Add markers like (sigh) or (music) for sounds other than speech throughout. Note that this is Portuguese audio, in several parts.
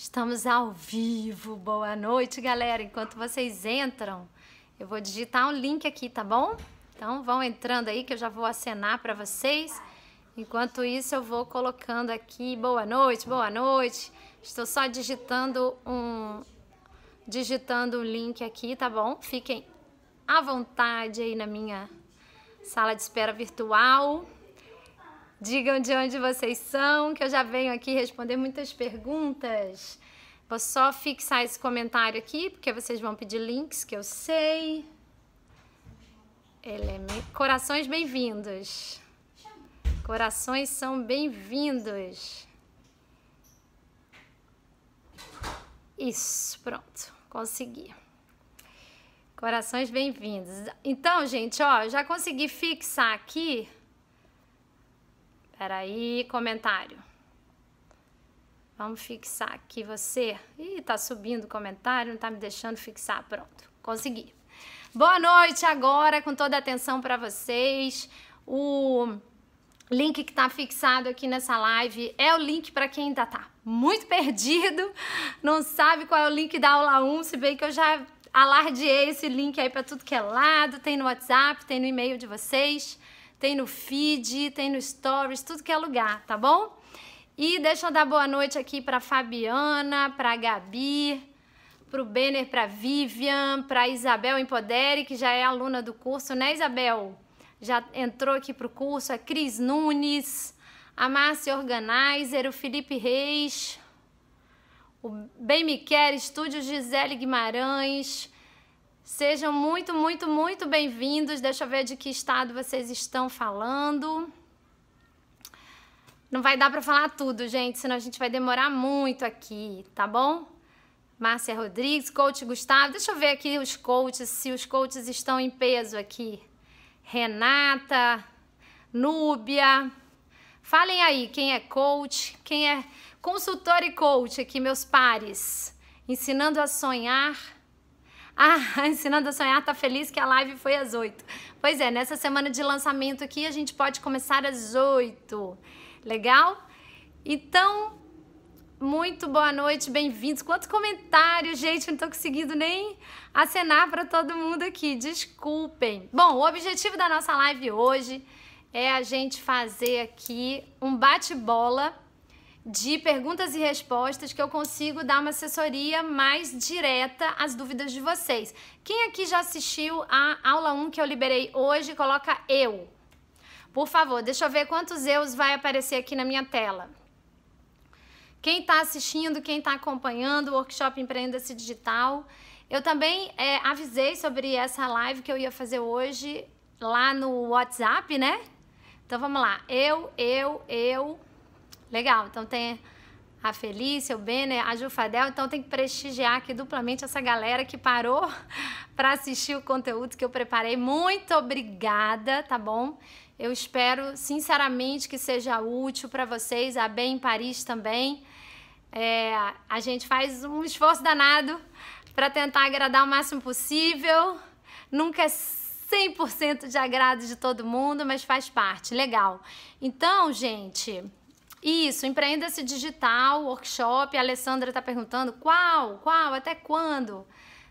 Estamos ao vivo. Boa noite, galera. Enquanto vocês entram, eu vou digitar um link aqui, tá bom? Então vão entrando aí que eu já vou acenar para vocês. Enquanto isso, eu vou colocando aqui boa noite, boa noite. Estou só digitando um digitando o um link aqui, tá bom? Fiquem à vontade aí na minha sala de espera virtual. Digam de onde vocês são, que eu já venho aqui responder muitas perguntas. Vou só fixar esse comentário aqui, porque vocês vão pedir links que eu sei. Corações bem-vindos. Corações são bem-vindos. Isso, pronto, consegui. Corações bem-vindos. Então, gente, ó, já consegui fixar aqui Peraí, comentário. Vamos fixar aqui você. Ih, tá subindo o comentário, não tá me deixando fixar. Pronto, consegui. Boa noite agora, com toda a atenção para vocês. O link que está fixado aqui nessa live é o link para quem ainda tá muito (laughs) perdido, não sabe qual é o link da aula 1, se bem que eu já alardeei esse link aí para tudo que é lado, tem no WhatsApp, tem no e-mail de vocês. Tem no feed, tem no stories, tudo que é lugar, tá bom? E deixa eu dar boa noite aqui para Fabiana, para Gabi, para o Benner, para Vivian, para Isabel Empodere, que já é aluna do curso, né, Isabel? Já entrou aqui para o curso, a é Cris Nunes, a Márcia Organizer, o Felipe Reis, o Bem Me Quer, Estúdio Gisele Guimarães, Sejam muito, muito, muito bem-vindos. Deixa eu ver de que estado vocês estão falando. Não vai dar para falar tudo, gente, senão a gente vai demorar muito aqui, tá bom? Márcia Rodrigues, coach Gustavo. Deixa eu ver aqui os coaches, se os coaches estão em peso aqui. Renata, Núbia. Falem aí quem é coach, quem é consultor e coach aqui, meus pares, ensinando a sonhar ah, (laughs) ensinando a sonhar, tá feliz que a live foi às oito. Pois é, nessa semana de lançamento aqui a gente pode começar às oito. Legal? Então, muito boa noite, bem-vindos. Quantos comentários, gente, não tô conseguindo nem acenar para todo mundo aqui, desculpem. Bom, o objetivo da nossa live hoje é a gente fazer aqui um bate-bola de perguntas e respostas que eu consigo dar uma assessoria mais direta às dúvidas de vocês. Quem aqui já assistiu a aula 1 que eu liberei hoje, coloca eu. Por favor, deixa eu ver quantos eus vai aparecer aqui na minha tela. Quem está assistindo, quem está acompanhando o workshop Empreenda-se Digital. Eu também é, avisei sobre essa live que eu ia fazer hoje lá no WhatsApp, né? Então vamos lá. Eu, eu, eu. Legal, então tem a Felícia, o Benner, a Jufadel, então tem que prestigiar aqui duplamente essa galera que parou (laughs) para assistir o conteúdo que eu preparei. Muito obrigada, tá bom? Eu espero sinceramente que seja útil para vocês, a Bem em Paris também. É, a gente faz um esforço danado para tentar agradar o máximo possível. Nunca é 100% de agrado de todo mundo, mas faz parte. Legal. Então, gente, isso, empreenda-se digital, workshop. A Alessandra está perguntando qual, qual, até quando,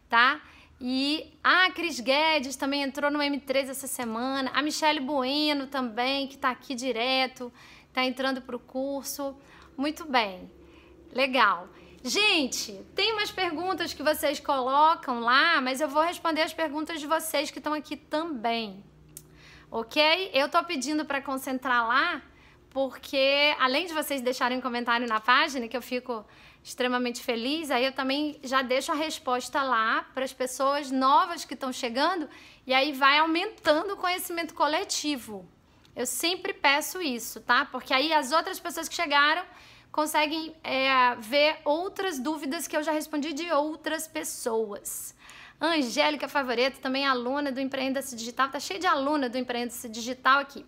tá? E a Cris Guedes também entrou no M3 essa semana. A Michelle Bueno também, que está aqui direto, está entrando para o curso. Muito bem, legal. Gente, tem umas perguntas que vocês colocam lá, mas eu vou responder as perguntas de vocês que estão aqui também, ok? Eu estou pedindo para concentrar lá porque além de vocês deixarem um comentário na página, que eu fico extremamente feliz, aí eu também já deixo a resposta lá para as pessoas novas que estão chegando e aí vai aumentando o conhecimento coletivo. Eu sempre peço isso, tá? Porque aí as outras pessoas que chegaram conseguem é, ver outras dúvidas que eu já respondi de outras pessoas. Angélica Favoreto, também aluna do Empreenda-se Digital, tá cheio de aluna do Empreenda-se Digital aqui.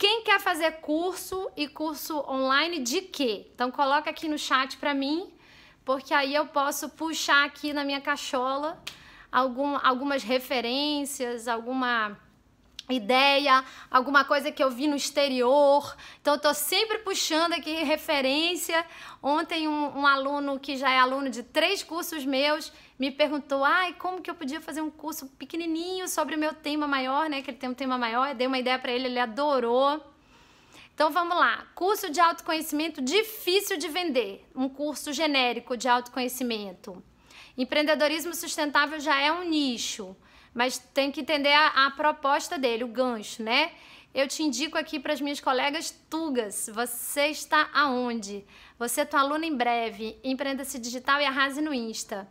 Quem quer fazer curso e curso online de quê? Então coloca aqui no chat para mim, porque aí eu posso puxar aqui na minha cachola algum, algumas referências, alguma ideia, alguma coisa que eu vi no exterior. Então, eu estou sempre puxando aqui referência. Ontem, um, um, aluno que já é aluno de três cursos meus, me perguntou, ai, como que eu podia fazer um curso pequenininho sobre o meu tema maior, né? Que ele tem um tema maior, eu dei uma ideia para ele, ele adorou. Então vamos lá, curso de autoconhecimento difícil de vender, um curso genérico de autoconhecimento. Empreendedorismo sustentável já é um nicho, mas tem que entender a, a proposta dele, o gancho, né? Eu te indico aqui para as minhas colegas Tugas. Você está aonde? Você é tua aluna em breve. Empreenda-se digital e arrase no Insta.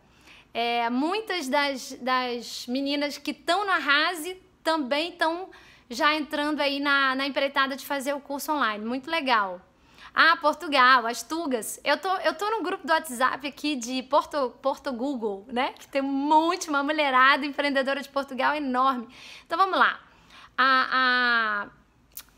É, muitas das, das meninas que estão na Rase também estão já entrando aí na, na empreitada de fazer o curso online. Muito legal. Ah, Portugal, as Tugas. Eu tô, eu tô num grupo do WhatsApp aqui de Porto, Porto Google, né? Que tem um monte, uma mulherada empreendedora de Portugal enorme. Então vamos lá. A, a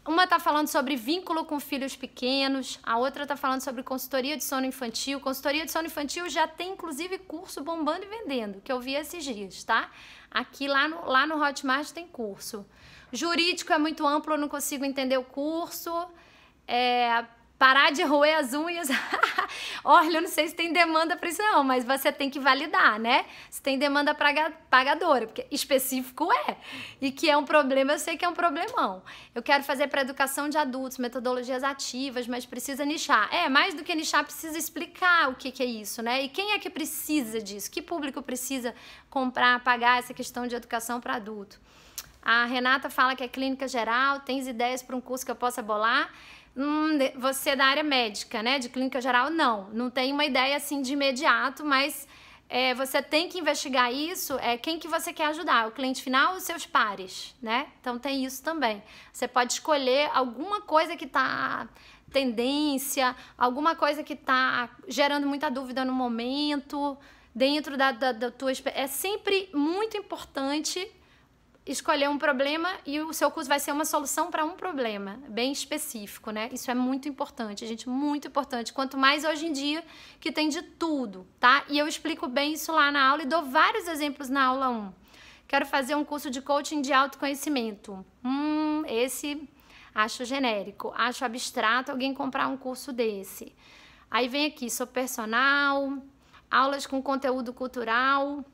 uma está falando sobre vínculo com filhos pequenos, a outra está falando sobre consultoria de sono infantil. Consultoria de sono infantil já tem, inclusive, curso bombando e vendendo, que eu vi esses dias, tá? Aqui lá no, lá no Hotmart tem curso. Jurídico é muito amplo, eu não consigo entender o curso. É, Parar de roer as unhas. (laughs) Olha, eu não sei se tem demanda para isso não, mas você tem que validar, né? Se tem demanda pagadora, porque específico é. E que é um problema, eu sei que é um problemão. Eu quero fazer para educação de adultos, metodologias ativas, mas precisa nichar. É, mais do que nichar, precisa explicar o que, que é isso, né? E quem é que precisa disso? Que público precisa comprar, pagar essa questão de educação para adulto? A Renata fala que é clínica geral, tens ideias para um curso que eu possa bolar? Hum, você é da área médica, né? De clínica geral, não. Não tem uma ideia assim de imediato, mas é, você tem que investigar isso, é quem que você quer ajudar, o cliente final ou seus pares, né? Então tem isso também. Você pode escolher alguma coisa que está tendência, alguma coisa que está gerando muita dúvida no momento, dentro da, da, da tua... É sempre muito importante escolher um problema e o seu curso vai ser uma solução para um problema bem específico, né? Isso é muito importante, gente, muito importante. Quanto mais hoje em dia que tem de tudo, tá? E eu explico bem isso lá na aula e dou vários exemplos na aula 1. Quero fazer um curso de coaching de autoconhecimento. Hum, esse acho genérico, acho abstrato alguém comprar um curso desse. Aí vem aqui, sou personal, aulas com conteúdo cultural,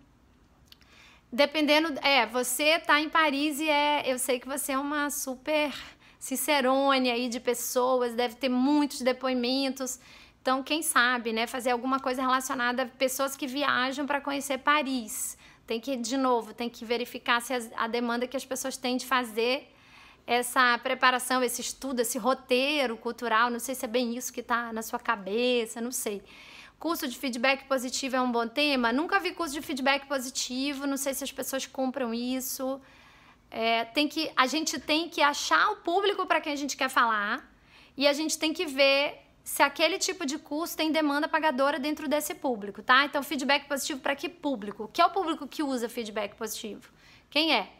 Dependendo. É, você tá em Paris e é. Eu sei que você é uma super cicerone aí de pessoas, deve ter muitos depoimentos. Então, quem sabe, né? Fazer alguma coisa relacionada a pessoas que viajam para conhecer Paris. Tem que, de novo, tem que verificar se a demanda que as pessoas têm de fazer essa preparação, esse estudo, esse roteiro cultural. Não sei se é bem isso que está na sua cabeça, não sei. Curso de feedback positivo é um bom tema? Nunca vi curso de feedback positivo, não sei se as pessoas compram isso. É, tem que, a gente tem que achar o público para quem a gente quer falar e a gente tem que ver se aquele tipo de curso tem demanda pagadora dentro desse público, tá? Então, feedback positivo para que público? Que é o público que usa feedback positivo? Quem é?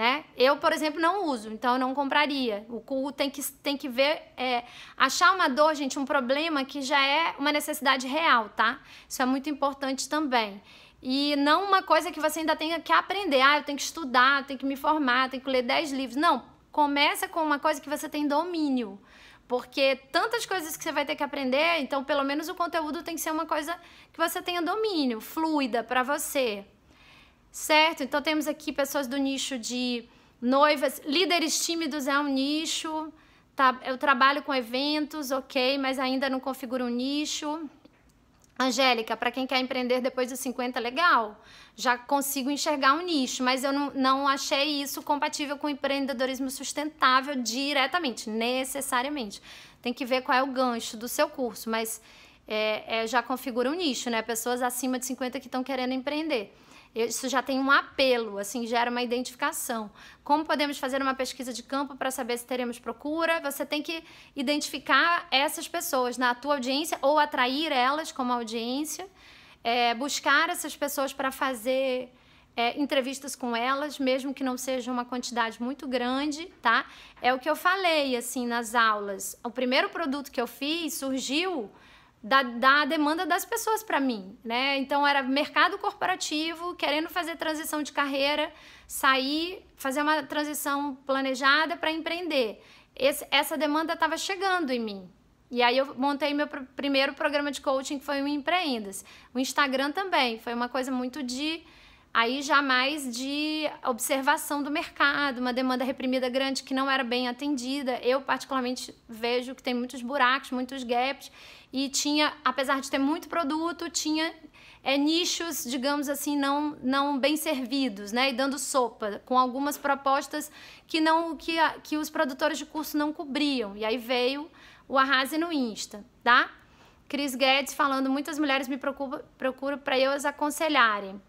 né? Eu, por exemplo, não uso, então eu não compraria. O cu tem que, tem que ver, é, achar uma dor, gente, um problema que já é uma necessidade real, tá? Isso é muito importante também. E não uma coisa que você ainda tenha que aprender. Ah, eu tenho que estudar, tenho que me formar, tenho que ler 10 livros. Não, começa com uma coisa que você tem domínio. Porque tantas coisas que você vai ter que aprender, então pelo menos o conteúdo tem que ser uma coisa que você tenha domínio, fluida para você, certo? Então temos aqui pessoas do nicho de noivas, líderes tímidos é um nicho, tá? Eu trabalho com eventos, ok, mas ainda não configuro um nicho. Angélica, para quem quer empreender depois dos 50, legal. Já consigo enxergar um nicho, mas eu não, não achei isso compatível com empreendedorismo sustentável diretamente, necessariamente. Tem que ver qual é o gancho do seu curso, mas é, é, já configura um nicho, né? Pessoas acima de 50 que estão querendo empreender. Isso já tem um apelo, assim, gera uma identificação. Como podemos fazer uma pesquisa de campo para saber se teremos procura? Você tem que identificar essas pessoas na tua audiência ou atrair elas como audiência, é, buscar essas pessoas para fazer é, entrevistas com elas, mesmo que não seja uma quantidade muito grande, tá? É o que eu falei assim nas aulas. O primeiro produto que eu fiz surgiu da, da demanda das pessoas para mim, né? Então era mercado corporativo, querendo fazer transição de carreira, sair, fazer uma transição planejada para empreender. Esse, essa demanda estava chegando em mim. E aí eu montei meu pr primeiro programa de coaching, que foi o Empreendas. O Instagram também, foi uma coisa muito de aí já mais de observação do mercado, uma demanda reprimida grande que não era bem atendida. Eu, particularmente, vejo que tem muitos buracos, muitos gaps, e tinha, apesar de ter muito produto, tinha é, nichos, digamos assim, não, não bem servidos, né? E dando sopa, com algumas propostas que, não, que, que os produtores de curso não cobriam. E aí veio o Arrase no Insta, tá? Cris Guedes falando, muitas mulheres me procuram para eu as aconselharem.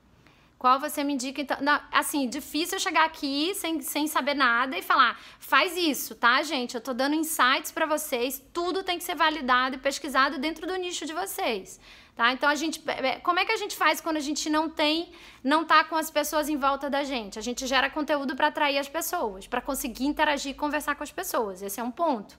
Qual você me indica? Então, não, assim, difícil eu chegar aqui sem, sem saber nada e falar, faz isso, tá, gente? Eu tô dando insights para vocês, tudo tem que ser validado e pesquisado dentro do nicho de vocês. Tá? Então a gente, é, é, como é que a gente faz quando a gente não tem, não tá com as pessoas em volta da gente? A gente gera conteúdo para atrair as pessoas, para conseguir interagir e conversar com as pessoas. Esse é um ponto.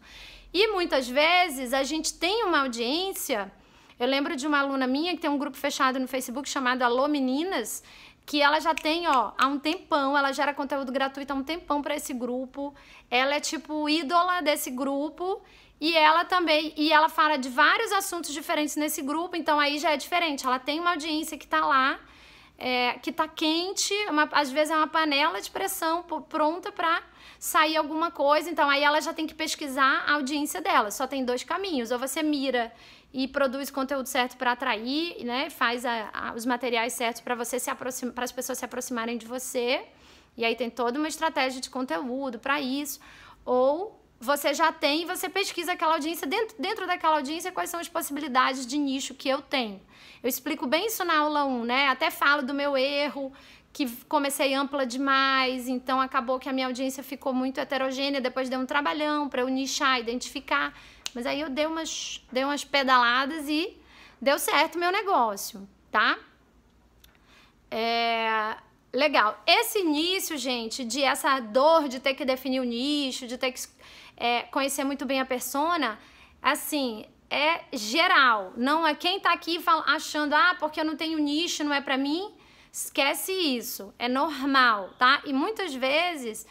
E muitas vezes a gente tem uma audiência. Eu lembro de uma aluna minha que tem um grupo fechado no Facebook chamado Alô Meninas, que ela já tem, ó, há um tempão, ela gera conteúdo gratuito há um tempão para esse grupo. Ela é tipo ídola desse grupo e ela também, e ela fala de vários assuntos diferentes nesse grupo, então aí já é diferente. Ela tem uma audiência que tá lá, é, que tá quente, uma, às vezes é uma panela de pressão pronta para sair alguma coisa, então aí ela já tem que pesquisar a audiência dela. Só tem dois caminhos, ou você mira e produz conteúdo certo para atrair, né? Faz a, a, os materiais certos para você se aproximar, para as pessoas se aproximarem de você. E aí tem toda uma estratégia de conteúdo para isso. Ou você já tem e você pesquisa aquela audiência. Dentro, dentro daquela audiência, quais são as possibilidades de nicho que eu tenho? Eu explico bem isso na aula 1, né? Até falo do meu erro, que comecei ampla demais, então acabou que a minha audiência ficou muito heterogênea, depois deu um trabalhão para eu nichar, identificar. Mas aí eu dei umas, dei umas pedaladas e deu certo meu negócio, tá? É, legal. Esse início, gente, de essa dor de ter que definir o nicho, de ter que é, conhecer muito bem a persona, assim, é geral. Não é quem tá aqui achando, ah, porque eu não tenho nicho, não é para mim. Esquece isso. É normal, tá? E muitas vezes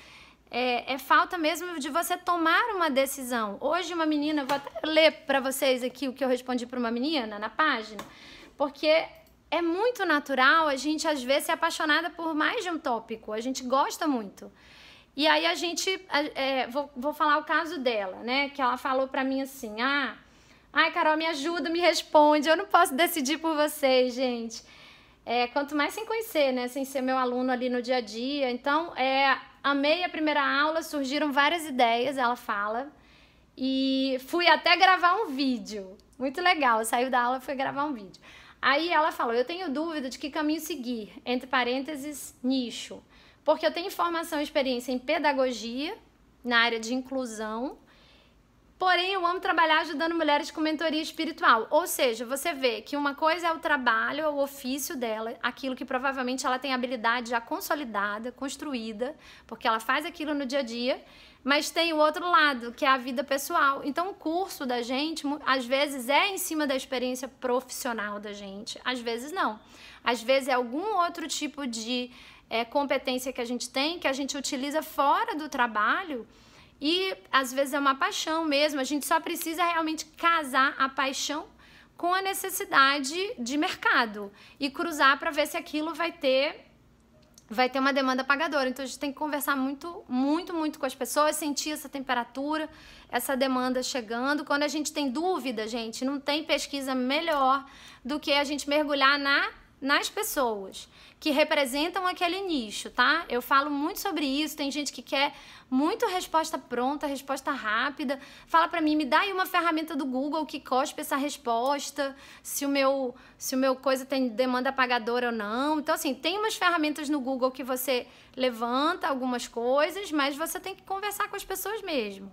é, é, falta mesmo de você tomar uma decisão. Hoje, uma menina, vou até ler para vocês aqui o que eu respondi para uma menina na página, porque é muito natural a gente, às vezes, ser apaixonada por mais de um tópico, a gente gosta muito. E aí a gente, é, vou, vou falar o caso dela, né? Que ela falou para mim assim: ah, ai, Carol, me ajuda, me responde, eu não posso decidir por vocês, gente. É, quanto mais sem conhecer, né? Sem ser meu aluno ali no dia a dia. Então, é, Amei a primeira aula, surgiram várias ideias, ela fala. E fui até gravar um vídeo. Muito legal, saiu da aula e foi gravar um vídeo. Aí ela falou: Eu tenho dúvida de que caminho seguir, entre parênteses, nicho. Porque eu tenho formação e experiência em pedagogia, na área de inclusão, Porém, eu amo trabalhar ajudando mulheres com mentoria espiritual. Ou seja, você vê que uma coisa é o trabalho, é o ofício dela, aquilo que provavelmente ela tem habilidade já consolidada, construída, porque ela faz aquilo no dia a dia. Mas tem o outro lado, que é a vida pessoal. Então, o curso da gente, às vezes, é em cima da experiência profissional da gente, às vezes não. Às vezes é algum outro tipo de é, competência que a gente tem, que a gente utiliza fora do trabalho e às vezes é uma paixão mesmo, a gente só precisa realmente casar a paixão com a necessidade de mercado e cruzar para ver se aquilo vai ter vai ter uma demanda pagadora. Então a gente tem que conversar muito, muito, muito com as pessoas, sentir essa temperatura, essa demanda chegando. Quando a gente tem dúvida, gente, não tem pesquisa melhor do que a gente mergulhar na nas pessoas que representam aquele nicho, tá? Eu falo muito sobre isso, tem gente que quer muito resposta pronta, resposta rápida. Fala para mim, me dá aí uma ferramenta do Google que cospe essa resposta, se o meu se o meu coisa tem demanda pagadora ou não. Então assim, tem umas ferramentas no Google que você levanta algumas coisas, mas você tem que conversar com as pessoas mesmo.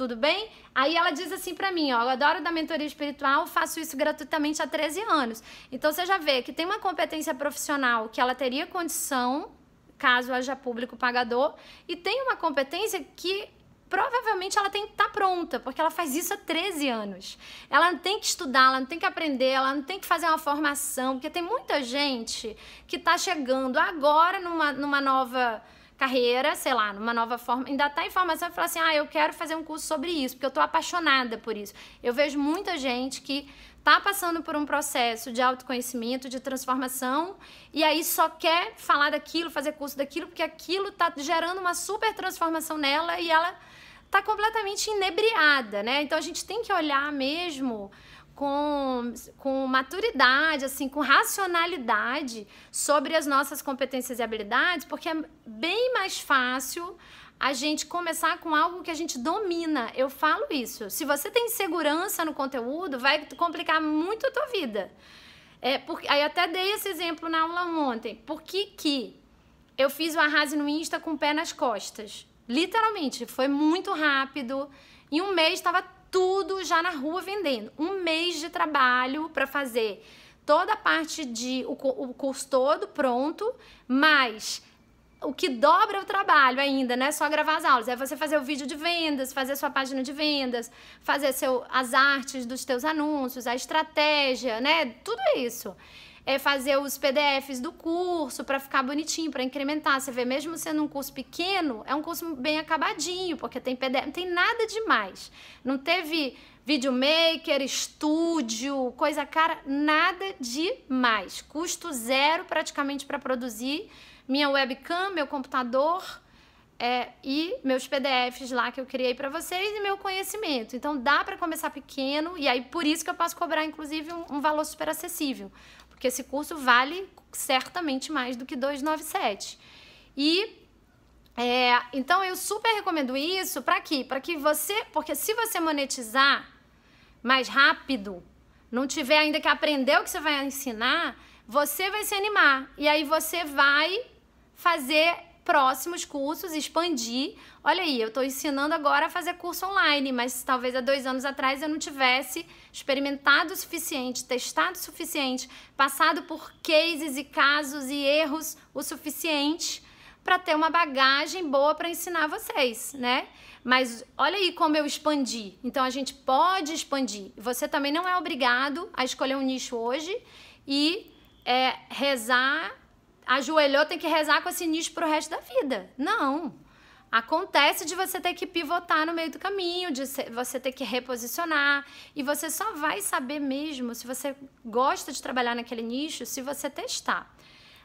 Tudo bem? Aí ela diz assim para mim, ó, eu adoro da mentoria espiritual, faço isso gratuitamente há 13 anos. Então você já vê que tem uma competência profissional que ela teria condição, caso haja público pagador, e tem uma competência que provavelmente ela tem que estar tá pronta, porque ela faz isso há 13 anos. Ela não tem que estudar, ela não tem que aprender, ela não tem que fazer uma formação, porque tem muita gente que está chegando agora numa, numa nova carreira, sei lá, numa nova forma, ainda tá em formação e fala assim: ah, eu quero fazer um curso sobre isso, porque eu tô apaixonada por isso. Eu vejo muita gente que tá passando por um processo de autoconhecimento, de transformação, e aí só quer falar daquilo, fazer curso daquilo, porque aquilo tá gerando uma super transformação nela e ela tá completamente inebriada, né? Então a gente tem que olhar mesmo com, com maturidade, assim, com racionalidade sobre as nossas competências e habilidades, porque é bem mais fácil a gente começar com algo que a gente domina. Eu falo isso. Se você tem segurança no conteúdo, vai complicar muito a tua vida. É, porque, aí até dei esse exemplo na aula ontem. Por que que eu fiz o arrase no Insta com o pé nas costas? Literalmente, foi muito rápido. Em um mês estava tudo já na rua vendendo. Um mês de trabalho para fazer toda a parte de o, o curso todo pronto, mas o que dobra o trabalho ainda, né? Só gravar as aulas. É você fazer o vídeo de vendas, fazer sua página de vendas, fazer seu, as artes dos teus anúncios, a estratégia, né? Tudo isso é fazer os PDFs do curso para ficar bonitinho, para incrementar. Você vê, mesmo sendo um curso pequeno, é um curso bem acabadinho, porque tem PDF, não tem nada demais. Não teve videomaker, estúdio, coisa cara, nada demais. Custo zero praticamente para produzir minha webcam, meu computador é, e meus PDFs lá que eu criei para vocês e meu conhecimento. Então dá para começar pequeno e aí por isso que eu posso cobrar inclusive um, um valor super acessível, porque esse curso vale certamente mais do que 297. E é, então eu super recomendo isso para quê? Para que você, porque se você monetizar mais rápido, não tiver ainda que aprender o que você vai ensinar, você vai se animar e aí você vai fazer próximos cursos, expandir. Olha aí, eu estou ensinando agora a fazer curso online, mas talvez há dois anos atrás eu não tivesse experimentado o suficiente, testado o suficiente, passado por cases e casos e erros o suficiente para ter uma bagagem boa para ensinar vocês, né? Mas olha aí como eu expandi. Então a gente pode expandir. Você também não é obrigado a escolher um nicho hoje e é, rezar ajoelhou, tem que rezar com esse nicho pro resto da vida. Não. Acontece de você ter que pivotar no meio do caminho, de você ter que reposicionar. E você só vai saber mesmo se você gosta de trabalhar naquele nicho se você testar.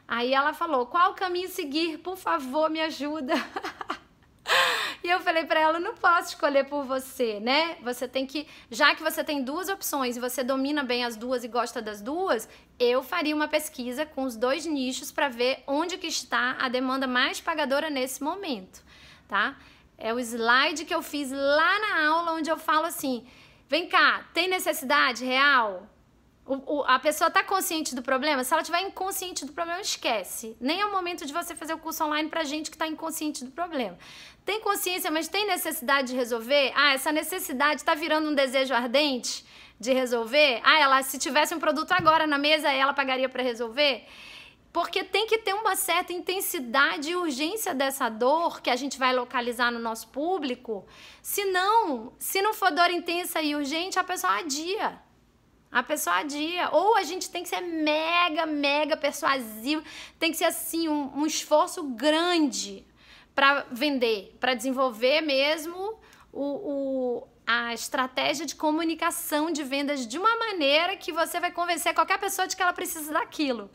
Aí ela falou: qual caminho seguir? Por favor, me ajuda. (laughs) (laughs) E eu falei para ela, não posso escolher por você, né? Você tem que, já que você tem duas opções e você domina bem as duas e gosta das duas, eu faria uma pesquisa com os dois nichos para ver onde que está a demanda mais pagadora nesse momento, tá? É o slide que eu fiz lá na aula onde eu falo assim: "Vem cá, tem necessidade real?" O, o, a pessoa está consciente do problema? Se ela tiver inconsciente do problema, esquece. Nem é o momento de você fazer o curso online para gente que está inconsciente do problema. Tem consciência, mas tem necessidade de resolver? Ah, essa necessidade está virando um desejo ardente de resolver? Ah, ela se tivesse um produto agora na mesa, ela pagaria para resolver? Porque tem que ter uma certa intensidade e urgência dessa dor que a gente vai localizar no nosso público. Se não, se não for dor intensa e urgente, a pessoa adia. A pessoa adia. Ou a gente tem que ser mega, mega persuasivo, tem que ser assim, um, um esforço grande para vender, para desenvolver mesmo o, o, a estratégia de comunicação de vendas de uma maneira que você vai convencer qualquer pessoa de que ela precisa daquilo.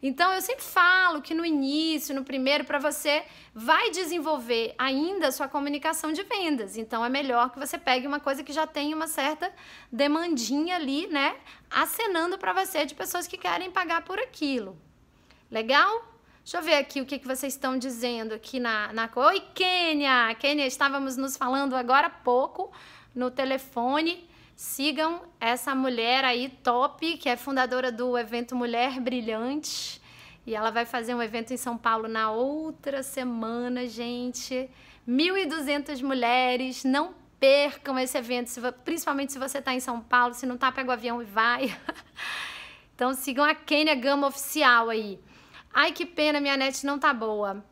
Então eu sempre falo que no início, no primeiro, para você vai desenvolver ainda a sua comunicação de vendas. Então é melhor que você pegue uma coisa que já tem uma certa demandinha ali, né? Acenando para você de pessoas que querem pagar por aquilo. Legal? Deixa eu ver aqui o que, que vocês estão dizendo aqui na, na. Oi, Kênia! Kênia, estávamos nos falando agora há pouco no telefone. Sigam essa mulher aí top, que é fundadora do evento Mulher Brilhante. E ela vai fazer um evento em São Paulo na outra semana, gente. 1.200 mulheres, não percam esse evento, principalmente se você está em São Paulo, se não está, pega o avião e vai. (laughs) então sigam a Quênia Gama Oficial aí. Ai, que pena, minha net não tá boa.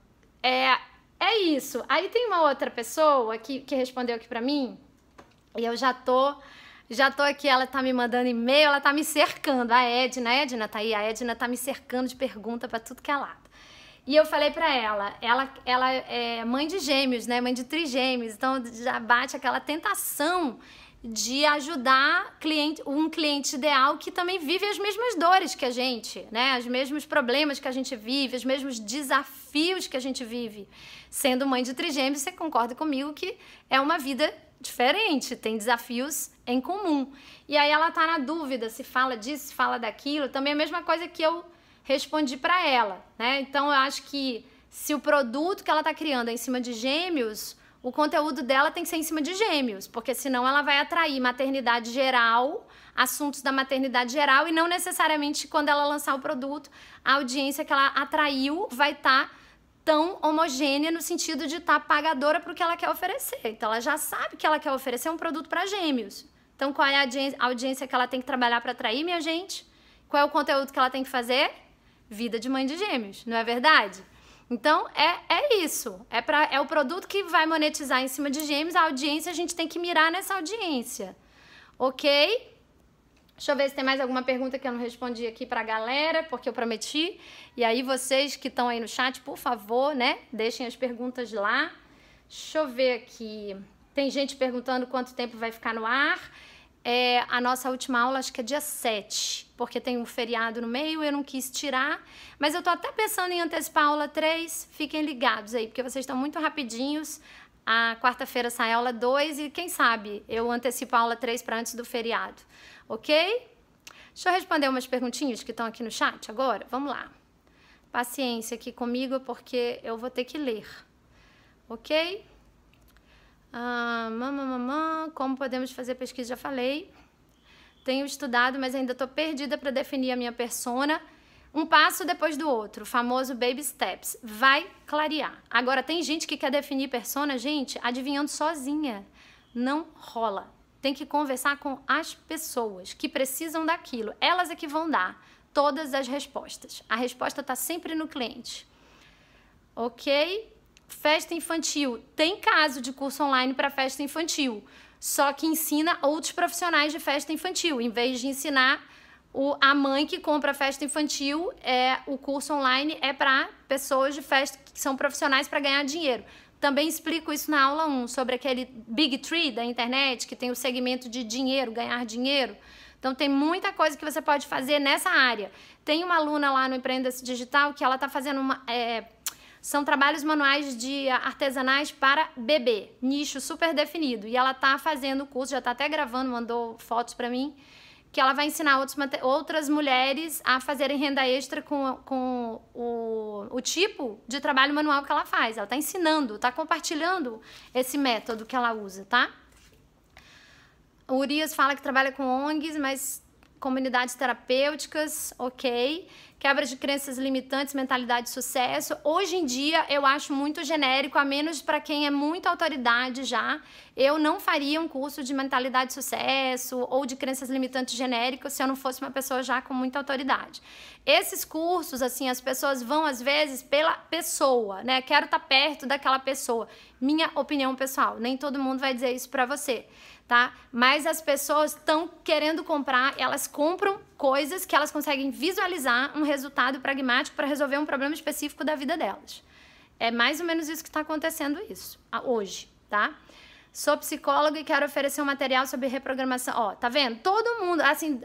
É, é isso. Aí tem uma outra pessoa que, que respondeu aqui pra mim, e eu já tô. Já tô aqui, ela tá me mandando e-mail, ela tá me cercando. A Edna, a Edna tá aí, a Edna tá me cercando de pergunta para tudo que é lado. E eu falei para ela, ela, ela é mãe de gêmeos, né? Mãe de trigêmeos, então já bate aquela tentação de ajudar cliente, um cliente ideal que também vive as mesmas dores que a gente, né? Os mesmos problemas que a gente vive, os mesmos desafios que a gente vive. Sendo mãe de trigêmeos, você concorda comigo que é uma vida diferente, tem desafios em comum. E aí ela tá na dúvida, se fala disso, se fala daquilo, também é a mesma coisa que eu respondi para ela, né? Então eu acho que se o produto que ela tá criando é em cima de gêmeos, o conteúdo dela tem que ser em cima de gêmeos, porque senão ela vai atrair maternidade geral, assuntos da maternidade geral, e não necessariamente quando ela lançar o produto, a audiência que ela atraiu vai estar. Tá tão homogênea no sentido de estar tá pagadora para o que ela quer oferecer. Então, ela já sabe que ela quer oferecer um produto para gêmeos. Então, qual é a audiência que ela tem que trabalhar para atrair, minha gente? Qual é o conteúdo que ela tem que fazer? Vida de mãe de gêmeos, não é verdade? Então, é, é isso. É, pra, é o produto que vai monetizar em cima de gêmeos. A audiência, a gente tem que mirar nessa audiência. Ok? Deixa eu ver se tem mais alguma pergunta que eu não respondi aqui para a galera, porque eu prometi. E aí, vocês que estão aí no chat, por favor, né? Deixem as perguntas lá. Deixa eu ver aqui. Tem gente perguntando quanto tempo vai ficar no ar é, a nossa última aula, acho que é dia 7, porque tem um feriado no meio, eu não quis tirar, mas eu tô até pensando em antecipar a aula 3, fiquem ligados aí, porque vocês estão muito rapidinhos, a quarta-feira sai a aula 2 e quem sabe eu antecipo a aula 3 para antes do feriado, ok? Deixa eu responder umas perguntinhas que estão aqui no chat agora, vamos lá. Paciência aqui comigo, porque eu vou ter que ler, ok? Ah, mamã, mamã, como podemos fazer pesquisa, já falei. Tenho estudado, mas ainda estou perdida para definir a minha persona. Um passo depois do outro, famoso baby steps. Vai clarear. Agora, tem gente que quer definir persona, gente, adivinhando sozinha. Não rola. Tem que conversar com as pessoas que precisam daquilo. Elas é que vão dar todas as respostas. A resposta está sempre no cliente. Ok? festa infantil. Tem caso de curso online para festa infantil, só que ensina outros profissionais de festa infantil. Em vez de ensinar o, a mãe que compra festa infantil, é, o curso online é para pessoas de festa que são profissionais para ganhar dinheiro. Também explico isso na aula 1 sobre aquele Big Tree da internet, que tem o segmento de dinheiro, ganhar dinheiro. Então tem muita coisa que você pode fazer nessa área. Tem uma aluna lá no Empreenda-se Digital que ela está fazendo uma. É, são trabalhos manuais de artesanais para bebê, nicho super definido. E ela tá fazendo o curso, já tá até gravando, mandou fotos para mim, que ela vai ensinar outros, outras mulheres a fazerem renda extra com, com o, o tipo de trabalho manual que ela faz. Ela tá ensinando, tá compartilhando esse método que ela usa, tá? O Urias fala que trabalha com ONGs, mas comunidades terapêuticas, ok. Quebra de crenças limitantes, mentalidade de sucesso. Hoje em dia eu acho muito genérico, a menos para quem é muito autoridade já. Eu não faria um curso de mentalidade de sucesso ou de crenças limitantes genéricas se eu não fosse uma pessoa já com muita autoridade. Esses cursos, assim, as pessoas vão às vezes pela pessoa, né? Quero estar tá perto daquela pessoa. Minha opinião pessoal, nem todo mundo vai dizer isso para você tá? Mas as pessoas estão querendo comprar, elas compram coisas que elas conseguem visualizar um resultado pragmático para resolver um problema específico da vida delas. É mais ou menos isso que está acontecendo isso hoje, tá? Sou psicóloga e quero oferecer um material sobre reprogramação. Ó, tá vendo? Todo mundo, assim,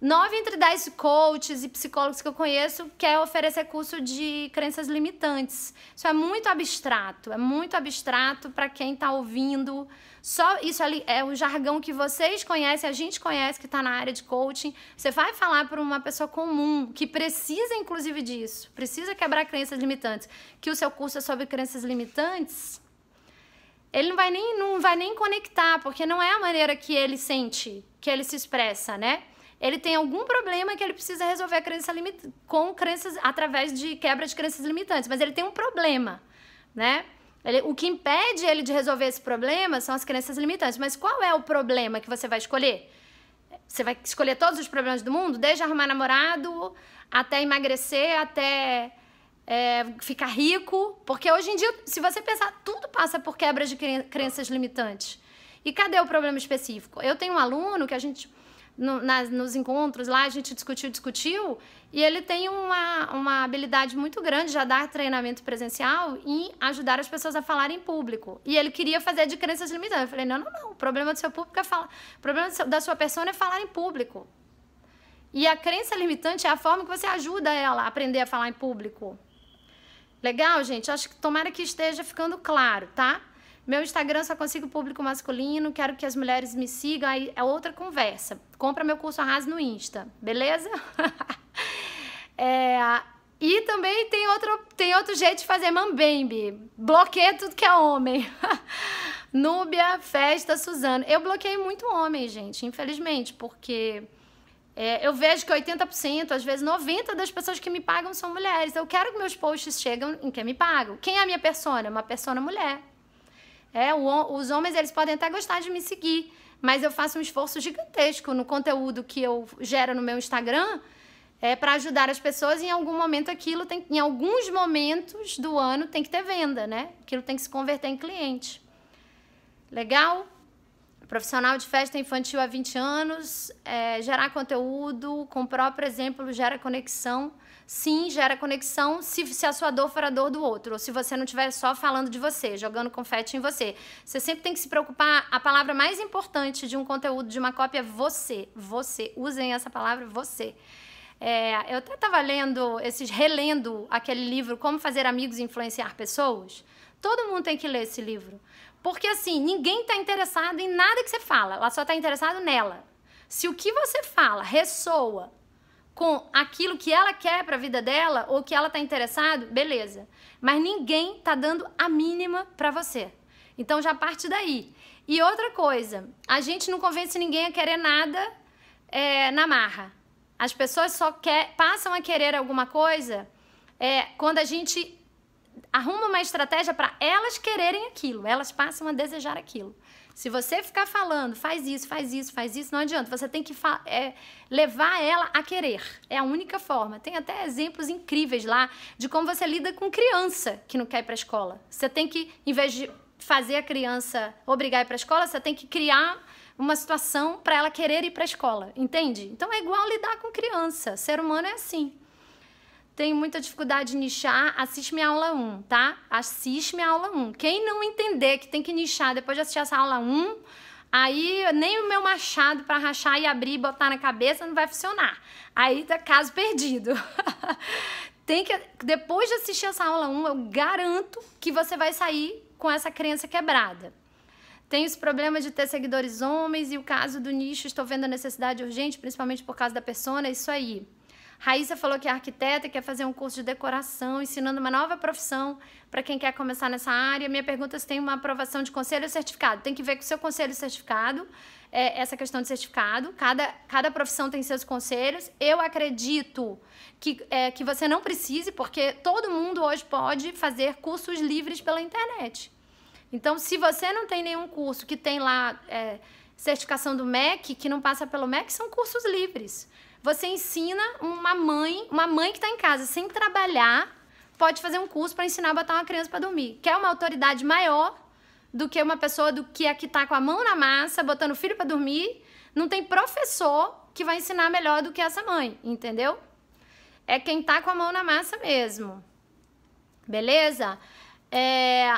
Nove entre dez coaches e psicólogos que eu conheço quer oferecer curso de crenças limitantes. Isso é muito abstrato, é muito abstrato para quem está ouvindo. Só isso ali é o jargão que vocês conhecem, a gente conhece que está na área de coaching. Você vai falar para uma pessoa comum que precisa, inclusive, disso, precisa quebrar crenças limitantes, que o seu curso é sobre crenças limitantes. Ele não vai nem, não vai nem conectar, porque não é a maneira que ele sente, que ele se expressa, né? ele tem algum problema que ele precisa resolver crença limit com crenças através de quebra de crenças limitantes, mas ele tem um problema, né? Ele, o que impede ele de resolver esse problema são as crenças limitantes. Mas qual é o problema que você vai escolher? Você vai escolher todos os problemas do mundo, desde arrumar namorado, até emagrecer, até é, ficar rico. Porque hoje em dia, se você pensar, tudo passa por quebra de crenças limitantes. E cadê o problema específico? Eu tenho um aluno que a gente no, nas, nos encontros lá, a gente discutiu, discutiu, e ele tem uma, uma habilidade muito grande já dar treinamento presencial em ajudar as pessoas a falar em público. E ele queria fazer de crenças limitantes. Eu falei, não, não, não, o problema do seu público é falar, o problema da sua pessoa é falar em público. E a crença limitante é a forma que você ajuda ela a aprender a falar em público. Legal, gente? Acho que tomara que esteja ficando claro, tá? Meu Instagram só consigo público masculino, quero que as mulheres me sigam, aí é outra conversa. Compra meu curso Arrase no Insta, beleza? (laughs) é, e também tem outro, tem outro jeito de fazer mambembe. Bloqueia tudo que é homem. (laughs) Núbia, festa, Suzano. Eu bloqueei muito homem, gente, infelizmente, porque é, eu vejo que 80%, às vezes 90% das pessoas que me pagam são mulheres. Eu quero que meus posts cheguem em quem me pagam. Quem é a minha persona? Uma persona mulher. É, o, os homens eles podem até gostar de me seguir, mas eu faço um esforço gigantesco no conteúdo que eu gero no meu Instagram é para ajudar as pessoas. Em algum momento aquilo tem, em alguns momentos do ano tem que ter venda, né? Aquilo tem que se converter em cliente. Legal? Profissional de festa infantil há 20 anos, é, gerar conteúdo, com o próprio exemplo, gera conexão sim, gera conexão se, se a sua dor for a dor do outro, ou se você não estiver só falando de você, jogando confete em você. Você sempre tem que se preocupar, a palavra mais importante de um conteúdo, de uma cópia, é você. Você. Usem essa palavra, você. É, eu até estava lendo, esses, relendo aquele livro Como Fazer Amigos e Influenciar Pessoas. Todo mundo tem que ler esse livro. Porque assim, ninguém está interessado em nada que você fala, ela só está interessado nela. Se o que você fala ressoa com aquilo que ela quer para a vida dela ou que ela está interessado, beleza. Mas ninguém está dando a mínima para você. Então já parte daí. E outra coisa, a gente não convence ninguém a querer nada é, na marra. As pessoas só quer, passam a querer alguma coisa é, quando a gente arruma uma estratégia para elas quererem aquilo, elas passam a desejar aquilo. Se você ficar falando, faz isso, faz isso, faz isso, não adianta. Você tem que é, levar ela a querer. É a única forma. Tem até exemplos incríveis lá de como você lida com criança que não quer ir para a escola. Você tem que, em vez de fazer a criança obrigar a ir para a escola, você tem que criar uma situação para ela querer ir para a escola, entende? Então é igual lidar com criança. Ser humano é assim tem muita dificuldade em nichar, assiste minha aula 1, tá? Assiste minha aula 1. Quem não entender que tem que nichar depois de assistir essa aula 1, aí nem o meu machado para rachar e abrir e botar na cabeça não vai funcionar. Aí tá caso perdido. (laughs) tem que depois de assistir essa aula 1, eu garanto que você vai sair com essa crença quebrada. Tem os problemas de ter seguidores homens e o caso do nicho, estou vendo a necessidade urgente, principalmente por causa da persona, isso aí. Raíssa falou que é arquiteta e quer fazer um curso de decoração, ensinando uma nova profissão para quem quer começar nessa área. Minha pergunta é se tem uma aprovação de conselho ou certificado. Tem que ver com o seu conselho certificado, é, essa questão de certificado. Cada, cada profissão tem seus conselhos. Eu acredito que, é, que você não precise, porque todo mundo hoje pode fazer cursos livres pela internet. Então, se você não tem nenhum curso que tem lá é, certificação do MEC, que não passa pelo MEC, são cursos livres. Você ensina uma mãe, uma mãe que está em casa sem trabalhar, pode fazer um curso para ensinar a botar uma criança para dormir. Quer é uma autoridade maior do que uma pessoa do que a que está com a mão na massa, botando o filho para dormir. Não tem professor que vai ensinar melhor do que essa mãe, entendeu? É quem está com a mão na massa mesmo. Beleza? É,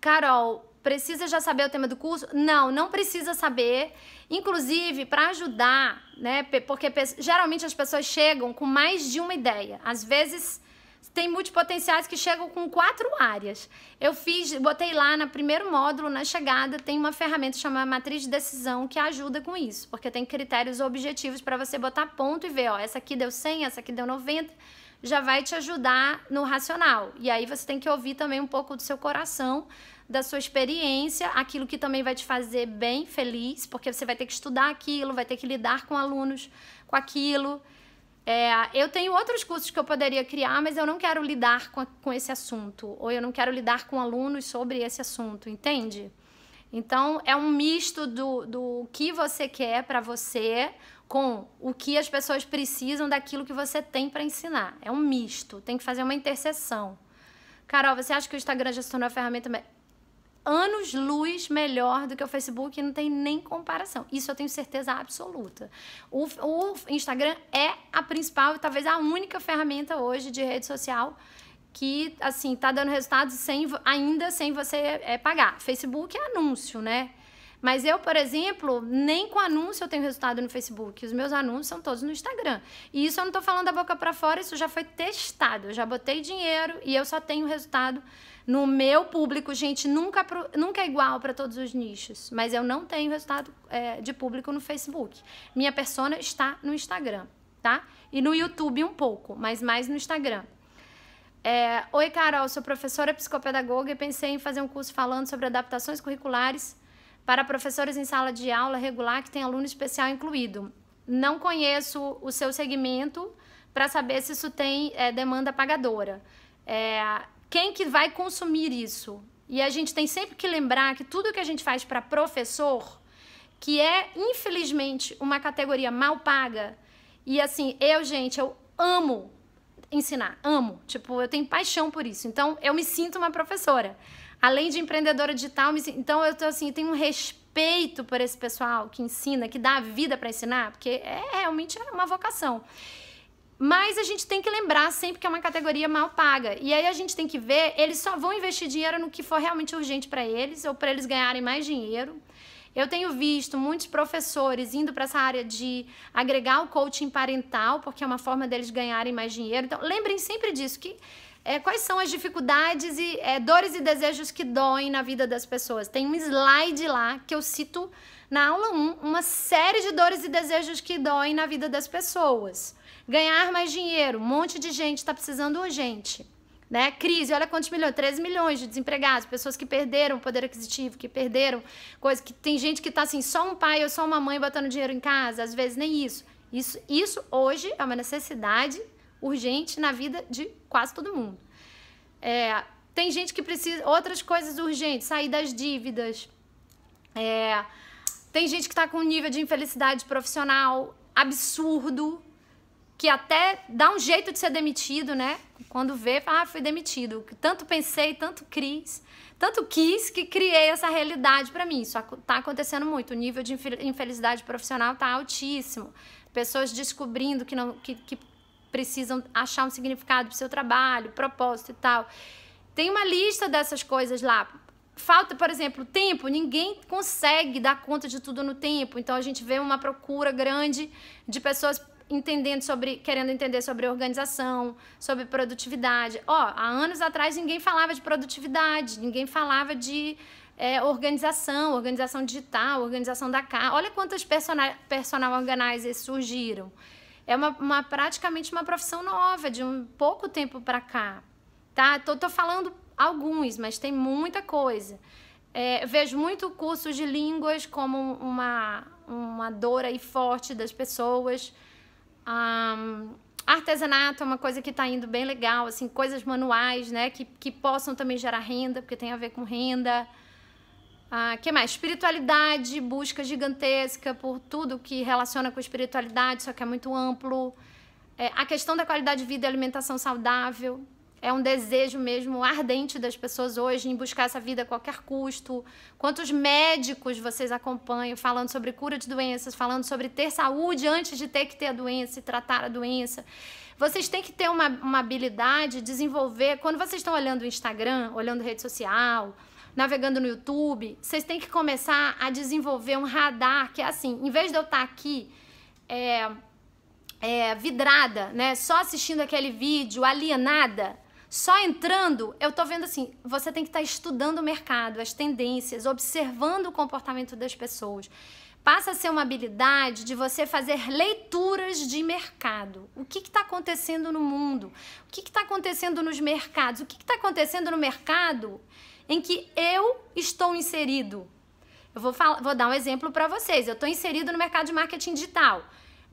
Carol, Precisa já saber o tema do curso? Não, não precisa saber. Inclusive, para ajudar, né? Porque geralmente as pessoas chegam com mais de uma ideia. Às vezes tem multipotenciais que chegam com quatro áreas. Eu fiz, botei lá no primeiro módulo, na chegada, tem uma ferramenta chamada matriz de decisão que ajuda com isso, porque tem critérios objetivos para você botar ponto e ver, ó, essa aqui deu 100, essa aqui deu 90, já vai te ajudar no racional. E aí você tem que ouvir também um pouco do seu coração da sua experiência, aquilo que também vai te fazer bem feliz, porque você vai ter que estudar aquilo, vai ter que lidar com alunos com aquilo. É, eu tenho outros cursos que eu poderia criar, mas eu não quero lidar com, com esse assunto, ou eu não quero lidar com alunos sobre esse assunto, entende? Então, é um misto do, do que você quer para você com o que as pessoas precisam daquilo que você tem para ensinar. É um misto, tem que fazer uma interseção. Carol, você acha que o Instagram já se tornou a ferramenta anos-luz melhor do que o Facebook e não tem nem comparação. Isso eu tenho certeza absoluta. O, o Instagram é a principal e talvez a única ferramenta hoje de rede social que, assim, tá dando resultados sem, ainda sem você é, pagar. Facebook é anúncio, né? Mas eu, por exemplo, nem com anúncio eu tenho resultado no Facebook. Os meus anúncios são todos no Instagram. E isso eu não estou falando da boca para fora, isso já foi testado. Eu já botei dinheiro e eu só tenho resultado no meu público, gente, nunca, nunca é igual para todos os nichos, mas eu não tenho resultado é, de público no Facebook. Minha persona está no Instagram, tá? E no YouTube um pouco, mas mais no Instagram. É, Oi, Carol, sou professora psicopedagoga e pensei em fazer um curso falando sobre adaptações curriculares para professores em sala de aula regular que tem aluno especial incluído. Não conheço o seu segmento para saber se isso tem é, demanda pagadora. É, quem que vai consumir isso? E a gente tem sempre que lembrar que tudo que a gente faz para professor, que é infelizmente uma categoria mal paga, e assim, eu, gente, eu amo ensinar, amo, tipo, eu tenho paixão por isso. Então, eu me sinto uma professora. Além de empreendedora digital, me... então eu tô assim, eu tenho um respeito por esse pessoal que ensina, que dá a vida para ensinar, porque é realmente é uma vocação. Mas a gente tem que lembrar sempre que é uma categoria mal paga. E aí a gente tem que ver, eles só vão investir dinheiro no que for realmente urgente para eles ou para eles ganharem mais dinheiro. Eu tenho visto muitos professores indo para essa área de agregar o coaching parental, porque é uma forma deles ganharem mais dinheiro. Então, lembrem sempre disso, que é, quais são as dificuldades e é, dores e desejos que doem na vida das pessoas. Tem um slide lá que eu cito na aula 1, uma série de dores e desejos que doem na vida das pessoas. Ganhar mais dinheiro. Um monte de gente está precisando urgente. Né? Crise, olha quantos milhões, 13 milhões de desempregados, pessoas que perderam poder aquisitivo, que perderam coisa, que tem gente que está assim, só um pai ou só uma mãe botando dinheiro em casa, às vezes nem isso. Isso, isso hoje é uma necessidade urgente na vida de quase todo mundo. É, tem gente que precisa, outras coisas urgentes, sair das dívidas. É, tem gente que está com um nível de infelicidade profissional absurdo, que até dá um jeito de ser demitido, né? Quando vê, fala, ah, fui demitido. Tanto pensei, tanto quis, tanto quis que criei essa realidade para mim. Isso tá acontecendo muito. O nível de infelicidade profissional tá altíssimo. Pessoas descobrindo que não que, que precisam achar um significado pro seu trabalho, propósito e tal. Tem uma lista dessas coisas lá. Falta, por exemplo, tempo. Ninguém consegue dar conta de tudo no tempo. Então a gente vê uma procura grande de pessoas entendendo sobre, querendo entender sobre organização, sobre produtividade. Ó, há anos atrás ninguém falava de produtividade, ninguém falava de é, organização, organização digital, organização da casa. Olha quantas personal, personal organizers surgiram. É uma, uma, praticamente uma profissão nova, de um pouco tempo para cá. Tá? Tô, tô falando alguns, mas tem muita coisa. É, vejo muito cursos de línguas como uma, uma dor aí forte das pessoas. Um, artesanato é uma coisa que está indo bem legal, assim, coisas manuais, né, que, que possam também gerar renda, porque tem a ver com renda. Ah, que mais? Espiritualidade, busca gigantesca por tudo que relaciona com espiritualidade, só que é muito amplo. É, a questão da qualidade de vida e alimentação saudável, é um desejo mesmo ardente das pessoas hoje em buscar essa vida a qualquer custo. Quantos médicos vocês acompanham falando sobre cura de doenças, falando sobre ter saúde antes de ter que ter a doença e tratar a doença. Vocês têm que ter uma, uma habilidade, desenvolver. Quando vocês estão olhando o Instagram, olhando rede social, navegando no YouTube, vocês têm que começar a desenvolver um radar que é assim, em vez de eu estar tá aqui é, é, vidrada, né, só assistindo aquele vídeo, alienada, só entrando, eu tô vendo assim, você tem que estar tá estudando o mercado, as tendências, observando o comportamento das pessoas. Passa a ser uma habilidade de você fazer leituras de mercado. O que está acontecendo no mundo? O que está acontecendo nos mercados? O que está acontecendo no mercado em que eu estou inserido? Eu vou, falar, vou dar um exemplo para vocês. Eu estou inserido no mercado de marketing digital.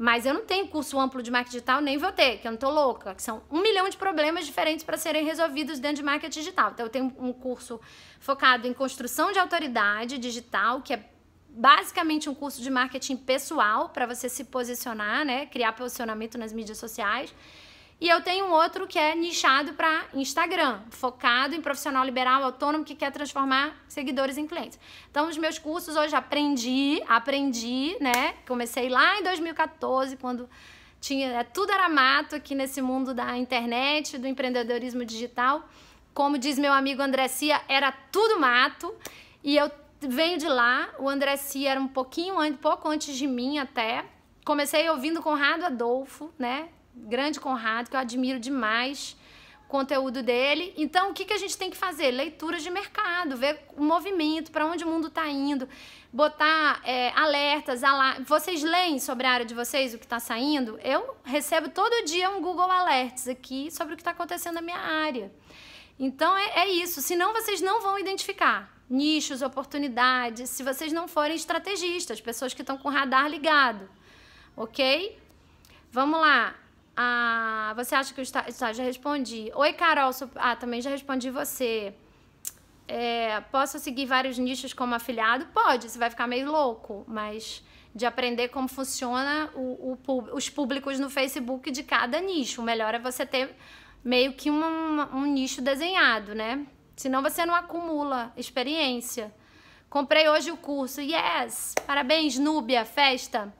Mas eu não tenho curso amplo de marketing digital, nem vou ter, que eu não tô louca. Que são um milhão de problemas diferentes para serem resolvidos dentro de marketing digital. Então, eu tenho um curso focado em construção de autoridade digital, que é basicamente um curso de marketing pessoal para você se posicionar, né? Criar posicionamento nas mídias sociais. E eu tenho um outro que é nichado para Instagram, focado em profissional liberal autônomo que quer transformar seguidores em clientes. Então, os meus cursos hoje aprendi, aprendi, né? Comecei lá em 2014, quando tinha é, tudo era mato aqui nesse mundo da internet, do empreendedorismo digital. Como diz meu amigo Andressia era tudo mato. E eu venho de lá, o Andressia era um pouquinho, um pouco antes de mim até. Comecei ouvindo Conrado Adolfo, né? grande Conrado, que eu admiro demais o conteúdo dele. Então, o que, que a gente tem que fazer? Leituras de mercado, ver o movimento, para onde o mundo está indo, botar é, alertas, alar... vocês leem sobre a área de vocês, o que está saindo? Eu recebo todo dia um Google Alerts aqui sobre o que está acontecendo na minha área. Então, é, é isso, senão vocês não vão identificar nichos, oportunidades, se vocês não forem estrategistas, pessoas que estão com o radar ligado, ok? Vamos lá. Ah, você acha que o estágio. Está, já respondi. Oi, Carol. Sou... Ah, também já respondi você. É, posso seguir vários nichos como afiliado? Pode, você vai ficar meio louco, mas de aprender como funciona o, o, os públicos no Facebook de cada nicho. O melhor é você ter meio que um, um nicho desenhado, né? Senão você não acumula experiência. Comprei hoje o curso. Yes! Parabéns, Núbia, festa!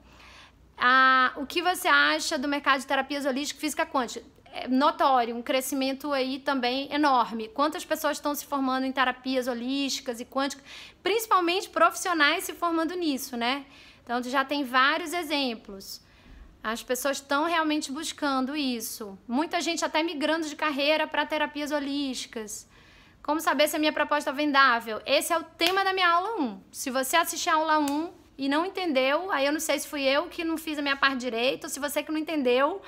Ah, o que você acha do mercado de terapias holísticas física quântica? É notório, um crescimento aí também enorme. Quantas pessoas estão se formando em terapias holísticas e quânticas, principalmente profissionais se formando nisso, né? Então, já tem vários exemplos. As pessoas estão realmente buscando isso. Muita gente até migrando de carreira para terapias holísticas. Como saber se a minha proposta é vendável? Esse é o tema da minha aula 1. Se você assistir a aula 1, e não entendeu. Aí eu não sei se fui eu que não fiz a minha parte direito, ou se você que não entendeu.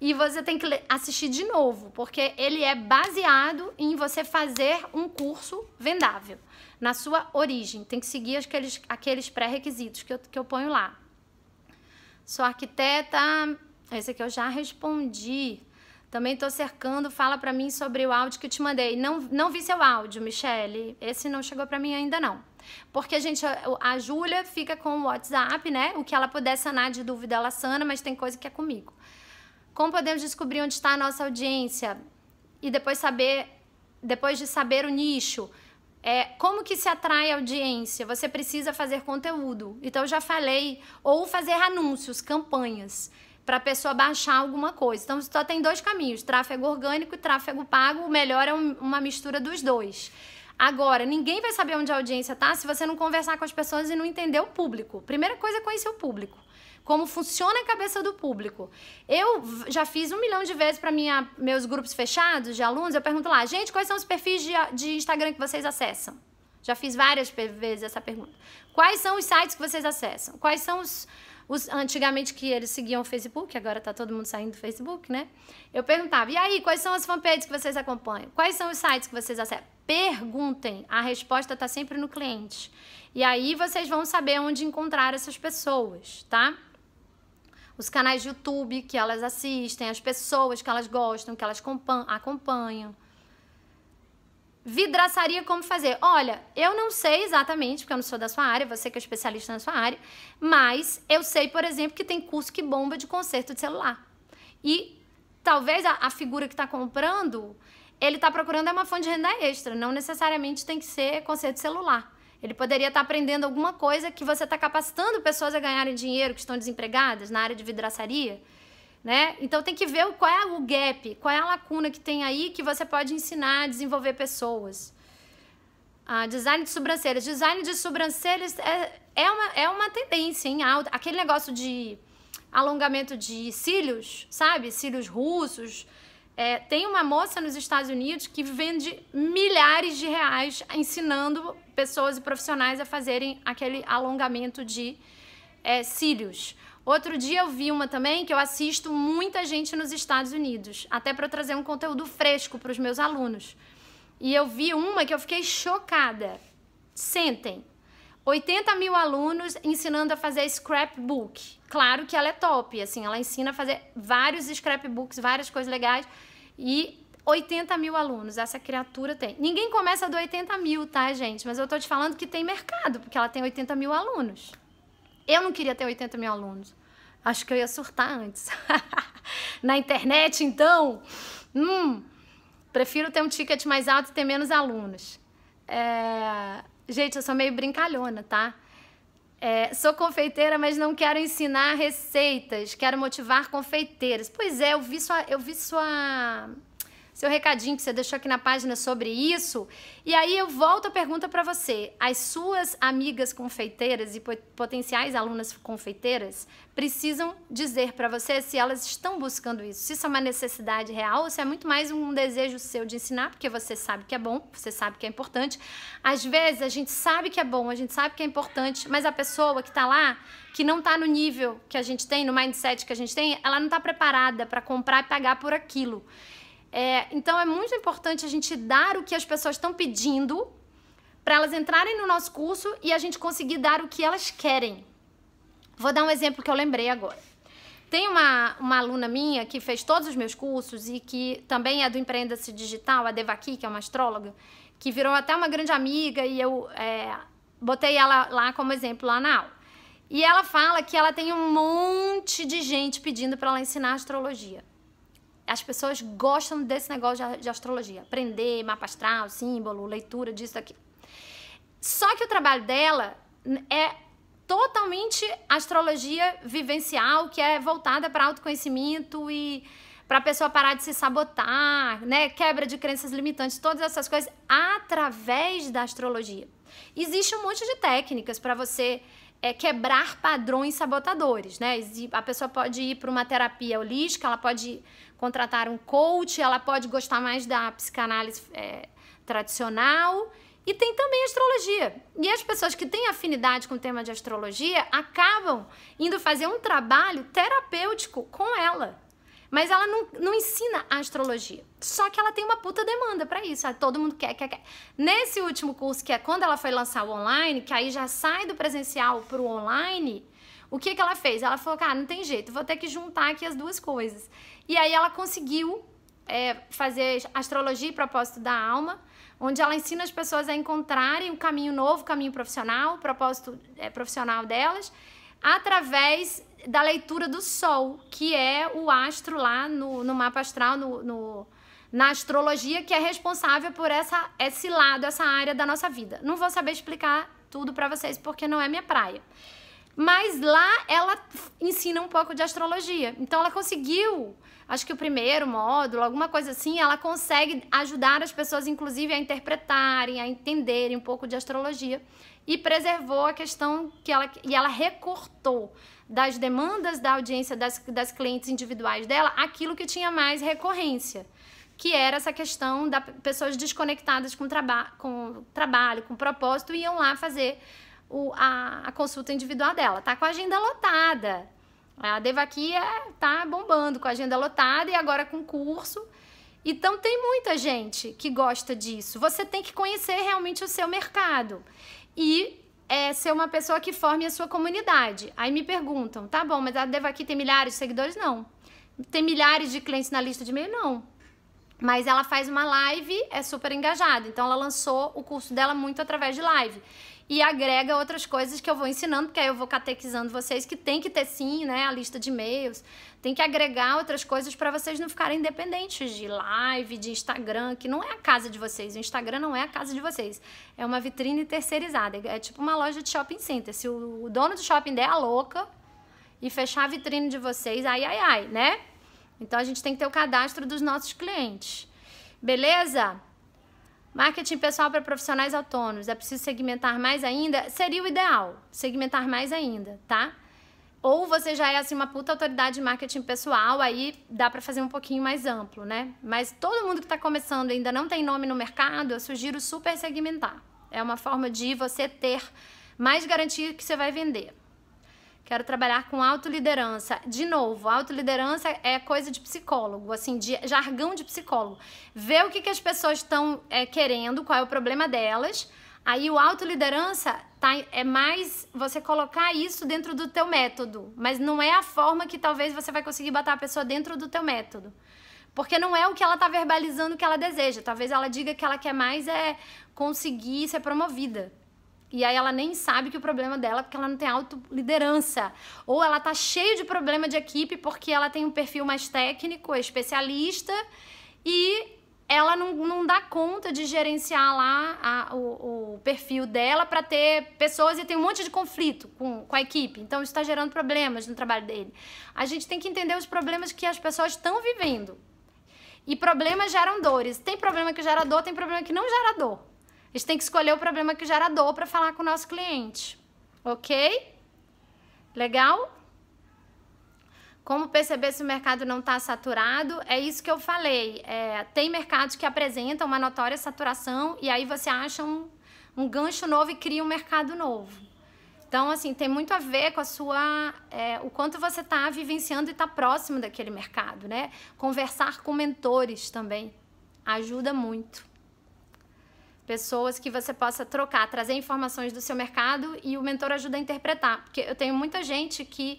E você tem que assistir de novo, porque ele é baseado em você fazer um curso vendável, na sua origem. Tem que seguir aqueles, aqueles pré-requisitos que eu, que eu ponho lá. Sou arquiteta. Esse aqui eu já respondi. Também estou cercando, fala para mim sobre o áudio que eu te mandei. Não, não vi seu áudio, Michele. Esse não chegou para mim ainda não. Porque a gente, a Júlia fica com o WhatsApp, né? O que ela puder sanar de dúvida, ela sana, mas tem coisa que é comigo. Como podemos descobrir onde está a nossa audiência? E depois saber, depois de saber o nicho, é, como que se atrai audiência? Você precisa fazer conteúdo. Então, eu já falei, ou fazer anúncios, campanhas, para a pessoa baixar alguma coisa. Então, só tem dois caminhos, tráfego orgânico e tráfego pago. O melhor é um, uma mistura dos dois. Agora, ninguém vai saber onde a audiência tá se você não conversar com as pessoas e não entender o público. Primeira coisa é conhecer o público. Como funciona a cabeça do público. Eu já fiz um milhão de vezes para meus grupos fechados de alunos, eu pergunto lá, gente, quais são os perfis de, de Instagram que vocês acessam? Já fiz várias vezes essa pergunta. Quais são os sites que vocês acessam? Quais são os, os antigamente que eles seguiam o Facebook, agora está todo mundo saindo do Facebook, né? Eu perguntava: "E aí, quais são as fanpages que vocês acompanham? Quais são os sites que vocês acessam?" perguntem. A resposta está sempre no cliente. E aí vocês vão saber onde encontrar essas pessoas, tá? Os canais de YouTube que elas assistem, as pessoas que elas gostam, que elas acompanham. Vidraçaria, como fazer? Olha, eu não sei exatamente, porque eu não sou da sua área, você que é especialista na sua área, mas eu sei, por exemplo, que tem curso que bomba de conserto de celular. E talvez a, a figura que está comprando ele está procurando é uma fonte de renda extra, não necessariamente tem que ser conceito celular. Ele poderia estar tá aprendendo alguma coisa que você está capacitando pessoas a ganharem dinheiro que estão desempregadas na área de vidraçaria. Né? Então tem que ver qual é o gap, qual é a lacuna que tem aí que você pode ensinar a desenvolver pessoas. Ah, design de sobrancelhas. Design de sobrancelhas é, é, uma, é uma tendência, hein? Aquele negócio de alongamento de cílios, sabe? Cílios russos é, tem uma moça nos Estados Unidos que vende milhares de reais ensinando pessoas e profissionais a fazerem aquele alongamento de é, cílios. Outro dia eu vi uma também que eu assisto muita gente nos Estados Unidos, até para trazer um conteúdo fresco para os meus alunos. E eu vi uma que eu fiquei chocada. Sentem. 80 mil alunos ensinando a fazer scrapbook. Claro que ela é top, assim, ela ensina a fazer vários scrapbooks, várias coisas legais. E 80 mil alunos, essa criatura tem. Ninguém começa do 80 mil, tá, gente? Mas eu tô te falando que tem mercado, porque ela tem 80 mil alunos. Eu não queria ter 80 mil alunos. Acho que eu ia surtar antes. (laughs) Na internet, então, hum, prefiro ter um ticket mais alto e ter menos alunos. É... Gente, eu sou meio brincalhona, tá? É, sou confeiteira, mas não quero ensinar receitas, quero motivar confeiteiras. Pois é, eu vi sua, eu vi sua seu recadinho que você deixou aqui na página sobre isso. E aí eu volto a pergunta para você: as suas amigas confeiteiras e potenciais alunas confeiteiras precisam dizer para você se elas estão buscando isso, se isso é uma necessidade real ou se é muito mais um desejo seu de ensinar, porque você sabe que é bom, você sabe que é importante. Às vezes a gente sabe que é bom, a gente sabe que é importante, mas a pessoa que está lá, que não está no nível que a gente tem, no mindset que a gente tem, ela não está preparada para comprar e pagar por aquilo. É, então é muito importante a gente dar o que as pessoas estão pedindo para elas entrarem no nosso curso e a gente conseguir dar o que elas querem. Vou dar um exemplo que eu lembrei agora. Tem uma, uma aluna minha que fez todos os meus cursos e que também é do Empreenda-se Digital, a Devaqui que é uma astróloga, que virou até uma grande amiga e eu é, botei ela lá como exemplo lá na aula. E ela fala que ela tem um monte de gente pedindo para ela ensinar astrologia as pessoas gostam desse negócio de, de astrologia. Aprender mapa astral, símbolo, leitura disso, daqui. Só que o trabalho dela é totalmente astrologia vivencial, que é voltada para autoconhecimento e para a pessoa parar de se sabotar, né? Quebra de crenças limitantes, todas essas coisas através da astrologia. Existe um monte de técnicas para você é, quebrar padrões sabotadores, né? A pessoa pode ir para uma terapia holística, ela pode contratar um coach, ela pode gostar mais da psicanálise é, tradicional. E tem também astrologia. E as pessoas que têm afinidade com o tema de astrologia acabam indo fazer um trabalho terapêutico com ela. Mas ela não, não ensina a astrologia. Só que ela tem uma puta demanda para isso. Ah, todo mundo quer, quer, quer. Nesse último curso, que é quando ela foi lançar o online, que aí já sai do presencial pro online, o que, que ela fez? Ela falou, cara, não tem jeito, vou ter que juntar aqui as duas coisas. E aí ela conseguiu é, fazer astrologia e propósito da alma, onde ela ensina as pessoas a encontrarem o um caminho novo, caminho profissional, o propósito é, profissional delas, através da leitura do Sol, que é o astro lá no, no mapa astral, no, no na astrologia que é responsável por essa, esse lado, essa área da nossa vida. Não vou saber explicar tudo para vocês porque não é minha praia. Mas lá ela ensina um pouco de astrologia. Então ela conseguiu, acho que o primeiro módulo, alguma coisa assim, ela consegue ajudar as pessoas, inclusive, a interpretarem, a entenderem um pouco de astrologia. E preservou a questão que ela. E ela recortou das demandas da audiência das, das clientes individuais dela aquilo que tinha mais recorrência que era essa questão das pessoas desconectadas com, traba com trabalho, com propósito, iam lá fazer o, a, a, consulta individual dela. Tá com a agenda lotada. A Devaquia é, tá bombando com a agenda lotada e agora com curso. Então tem muita gente que gosta disso. Você tem que conhecer realmente o seu mercado e é, ser uma pessoa que forme a sua comunidade. Aí me perguntam, tá bom, mas a Devaqui tem milhares de seguidores? Não. Tem milhares de clientes na lista de e-mail? Não. Mas ela faz uma live, é super engajada. Então ela lançou o curso dela muito através de live e agrega outras coisas que eu vou ensinando, porque aí eu vou catequizando vocês que tem que ter sim, né, a lista de e-mails, tem que agregar outras coisas para vocês não ficarem dependentes de live, de Instagram, que não é a casa de vocês, o Instagram não é a casa de vocês. É uma vitrine terceirizada, é, é tipo uma loja de shopping center. Se o dono do shopping der a louca e fechar a vitrine de vocês, ai ai ai, né? Então a gente tem que ter o cadastro dos nossos clientes. Beleza? Marketing pessoal para profissionais autônomos, é preciso segmentar mais ainda? Seria o ideal, segmentar mais ainda, tá? Ou você já é assim uma puta autoridade de marketing pessoal, aí dá para fazer um pouquinho mais amplo, né? Mas todo mundo que está começando e ainda não tem nome no mercado, eu sugiro super segmentar. É uma forma de você ter mais garantia que você vai vender. Quero trabalhar com autoliderança. De novo, autoliderança é coisa de psicólogo, assim, de jargão de psicólogo. Ver o que, que as pessoas estão é, querendo, qual é o problema delas. Aí o autoliderança tá, é mais você colocar isso dentro do teu método, mas não é a forma que talvez você vai conseguir botar a pessoa dentro do teu método. Porque não é o que ela está verbalizando que ela deseja. Talvez ela diga que ela quer mais é conseguir ser promovida. E aí ela nem sabe que o problema dela é porque ela não tem autoliderança. Ou ela tá cheia de problema de equipe porque ela tem um perfil mais técnico, é especialista, e ela não, não dá conta de gerenciar lá a, o, o perfil dela para ter pessoas e tem um monte de conflito com, com a equipe. Então isso está gerando problemas no trabalho dele. A gente tem que entender os problemas que as pessoas estão vivendo. E problemas geram dores. Tem problema que gera dor, tem problema que não gera dor. A gente tem que escolher o problema que gera dor para falar com o nosso cliente. Ok? Legal? Como perceber se o mercado não está saturado? É isso que eu falei. É, tem mercados que apresentam uma notória saturação e aí você acha um, um gancho novo e cria um mercado novo. Então, assim, tem muito a ver com a sua. É, o quanto você está vivenciando e está próximo daquele mercado, né? Conversar com mentores também ajuda muito pessoas que você possa trocar, trazer informações do seu mercado e o mentor ajuda a interpretar. Porque eu tenho muita gente que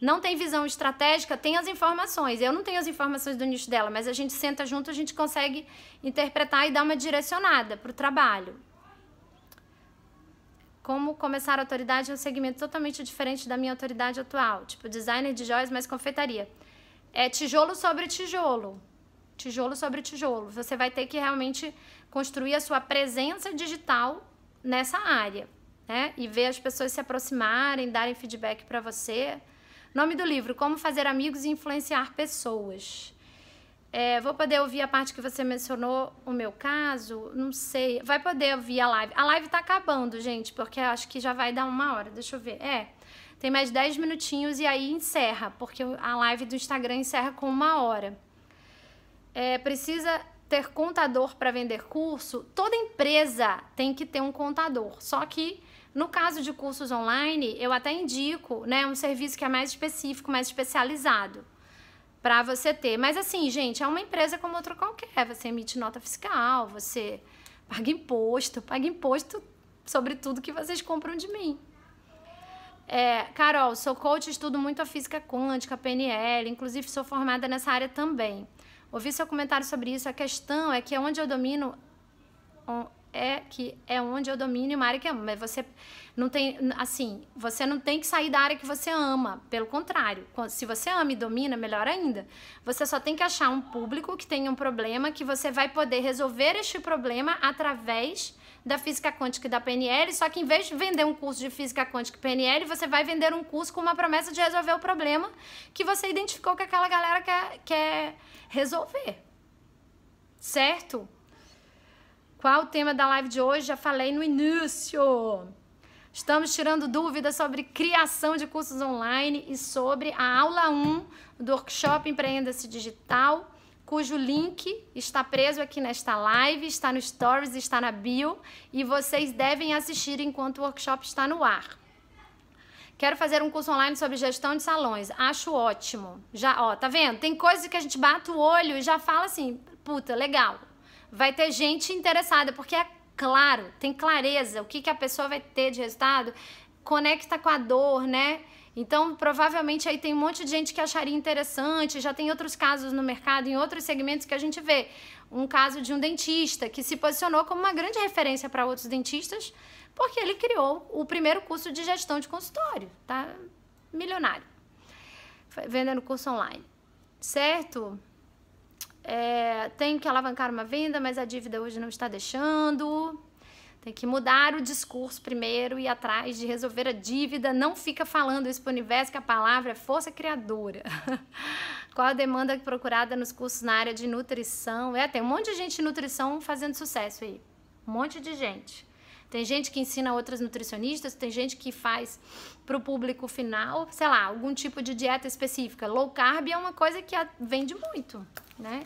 não tem visão estratégica, tem as informações. Eu não tenho as informações do nicho dela, mas a gente senta junto, a gente consegue interpretar e dar uma direcionada para o trabalho. Como começar a autoridade é um segmento totalmente diferente da minha autoridade atual, tipo designer de joias, mas confeitaria. É tijolo sobre tijolo tijolo sobre tijolo. Você vai ter que realmente construir a sua presença digital nessa área, né? E ver as pessoas se aproximarem, darem feedback para você. Nome do livro: Como Fazer Amigos e Influenciar Pessoas. É, vou poder ouvir a parte que você mencionou, o meu caso? Não sei. Vai poder ouvir a live. A live tá acabando, gente, porque acho que já vai dar uma hora. Deixa eu ver. É, tem mais 10 minutinhos e aí encerra, porque a live do Instagram encerra com uma hora é, precisa ter contador para vender curso, toda empresa tem que ter um contador. Só que no caso de cursos online, eu até indico né, um serviço que é mais específico, mais especializado para você ter. Mas assim, gente, é uma empresa como outra qualquer. Você emite nota fiscal, você paga imposto, paga imposto sobre tudo que vocês compram de mim. É, Carol, sou coach, estudo muito a física quântica, PNL, inclusive sou formada nessa área também. Ouvi seu comentário sobre isso. A questão é que é onde eu domino. É que é onde eu domino e uma área que amo. Mas você não tem. Assim, você não tem que sair da área que você ama. Pelo contrário, se você ama e domina, melhor ainda. Você só tem que achar um público que tenha um problema que você vai poder resolver este problema através da física quântica e da PNL, só que em vez de vender um curso de física quântica e PNL, você vai vender um curso com uma promessa de resolver o problema que você identificou que aquela galera quer, quer resolver. Certo? Qual o tema da live de hoje? Já falei no início. Estamos tirando dúvidas sobre criação de cursos online e sobre a aula 1 do workshop Empreenda-se Digital cujo link está preso aqui nesta live, está no Stories, está na bio e vocês devem assistir enquanto o workshop está no ar. Quero fazer um curso online sobre gestão de salões. Acho ótimo. Já, ó, tá vendo? Tem coisas que a gente bate o olho e já fala assim, puta, legal. Vai ter gente interessada, porque é claro, tem clareza o que, que a pessoa vai ter de resultado, conecta com a dor, né? Então, provavelmente aí tem um monte de gente que acharia interessante, já tem outros casos no mercado, em outros segmentos que a gente vê. Um caso de um dentista que se posicionou como uma grande referência para outros dentistas, porque ele criou o primeiro curso de gestão de consultório, tá? Milionário. Vendendo curso online. Certo? É, tem que alavancar uma venda, mas a dívida hoje não está deixando. Tem que mudar o discurso primeiro e atrás de resolver a dívida. Não fica falando isso para o universo, que a palavra é força criadora. (laughs) Qual a demanda procurada nos cursos na área de nutrição? É, tem um monte de gente de nutrição fazendo sucesso aí. Um monte de gente. Tem gente que ensina outras nutricionistas, tem gente que faz para o público final, sei lá, algum tipo de dieta específica. Low carb é uma coisa que vende muito, né?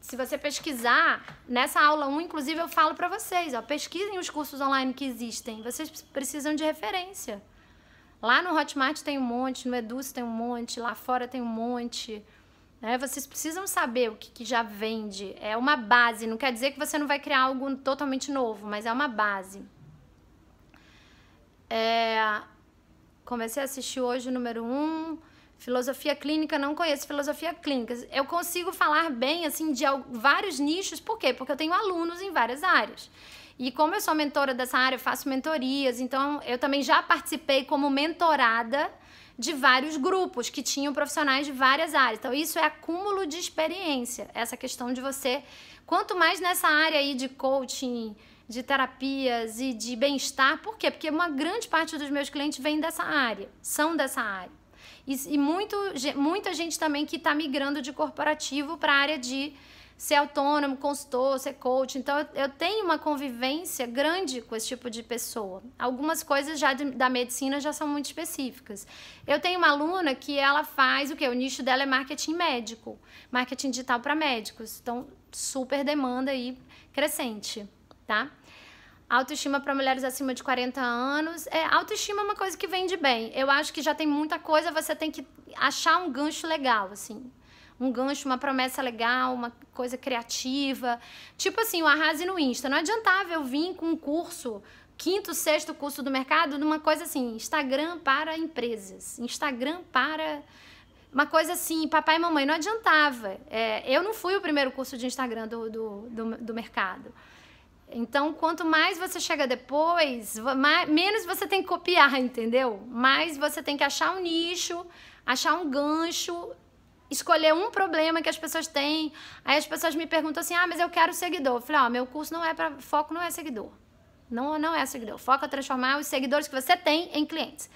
se você pesquisar, nessa aula 1, inclusive, eu falo para vocês, ó, pesquisem os cursos online que existem. Vocês precisam de referência. Lá no Hotmart tem um monte, no Eduz tem um monte, lá fora tem um monte. Né? Vocês precisam saber o que, que já vende. É uma base, não quer dizer que você não vai criar algo totalmente novo, mas é uma base. É... Comecei a assistir hoje o número 1. Um, Filosofia clínica, não conheço filosofia clínica. Eu consigo falar bem, assim, de vários nichos. Por quê? Porque eu tenho alunos em várias áreas. E como eu sou mentora dessa área, eu faço mentorias. Então, eu também já participei como mentorada de vários grupos que tinham profissionais de várias áreas. Então, isso é acúmulo de experiência. Essa questão de você, quanto mais nessa área aí de coaching, de terapias e de bem-estar, por quê? Porque uma grande parte dos meus clientes vem dessa área, são dessa área. E, e muito, muita gente também que está migrando de corporativo para a área de ser autônomo, consultor, ser coach. Então, eu, eu tenho uma convivência grande com esse tipo de pessoa. Algumas coisas já de, da medicina já são muito específicas. Eu tenho uma aluna que ela faz o que? O nicho dela é marketing médico, marketing digital para médicos. Então, super demanda aí crescente, tá? Autoestima para mulheres acima de 40 anos. É, autoestima é uma coisa que vende bem. Eu acho que já tem muita coisa, você tem que achar um gancho legal, assim. Um gancho, uma promessa legal, uma coisa criativa. Tipo assim, o Arrase no Insta. Não adiantava eu vir com um curso quinto, sexto curso do mercado numa coisa assim, Instagram para empresas, Instagram para uma coisa assim, papai e mamãe, não adiantava. É, eu não fui o primeiro curso de Instagram do, do, do, do mercado. Então, quanto mais você chega depois, mais, menos você tem que copiar, (laughs) entendeu? Mais você tem que achar um nicho, achar um gancho, escolher um problema que as pessoas têm. Aí as pessoas me perguntam assim: "Ah, mas eu quero seguidor". Eu falei: "Ó, oh, meu curso não é para foco não é seguidor. Não, não é seguidor. Foco é transformar os seguidores que você tem em clientes.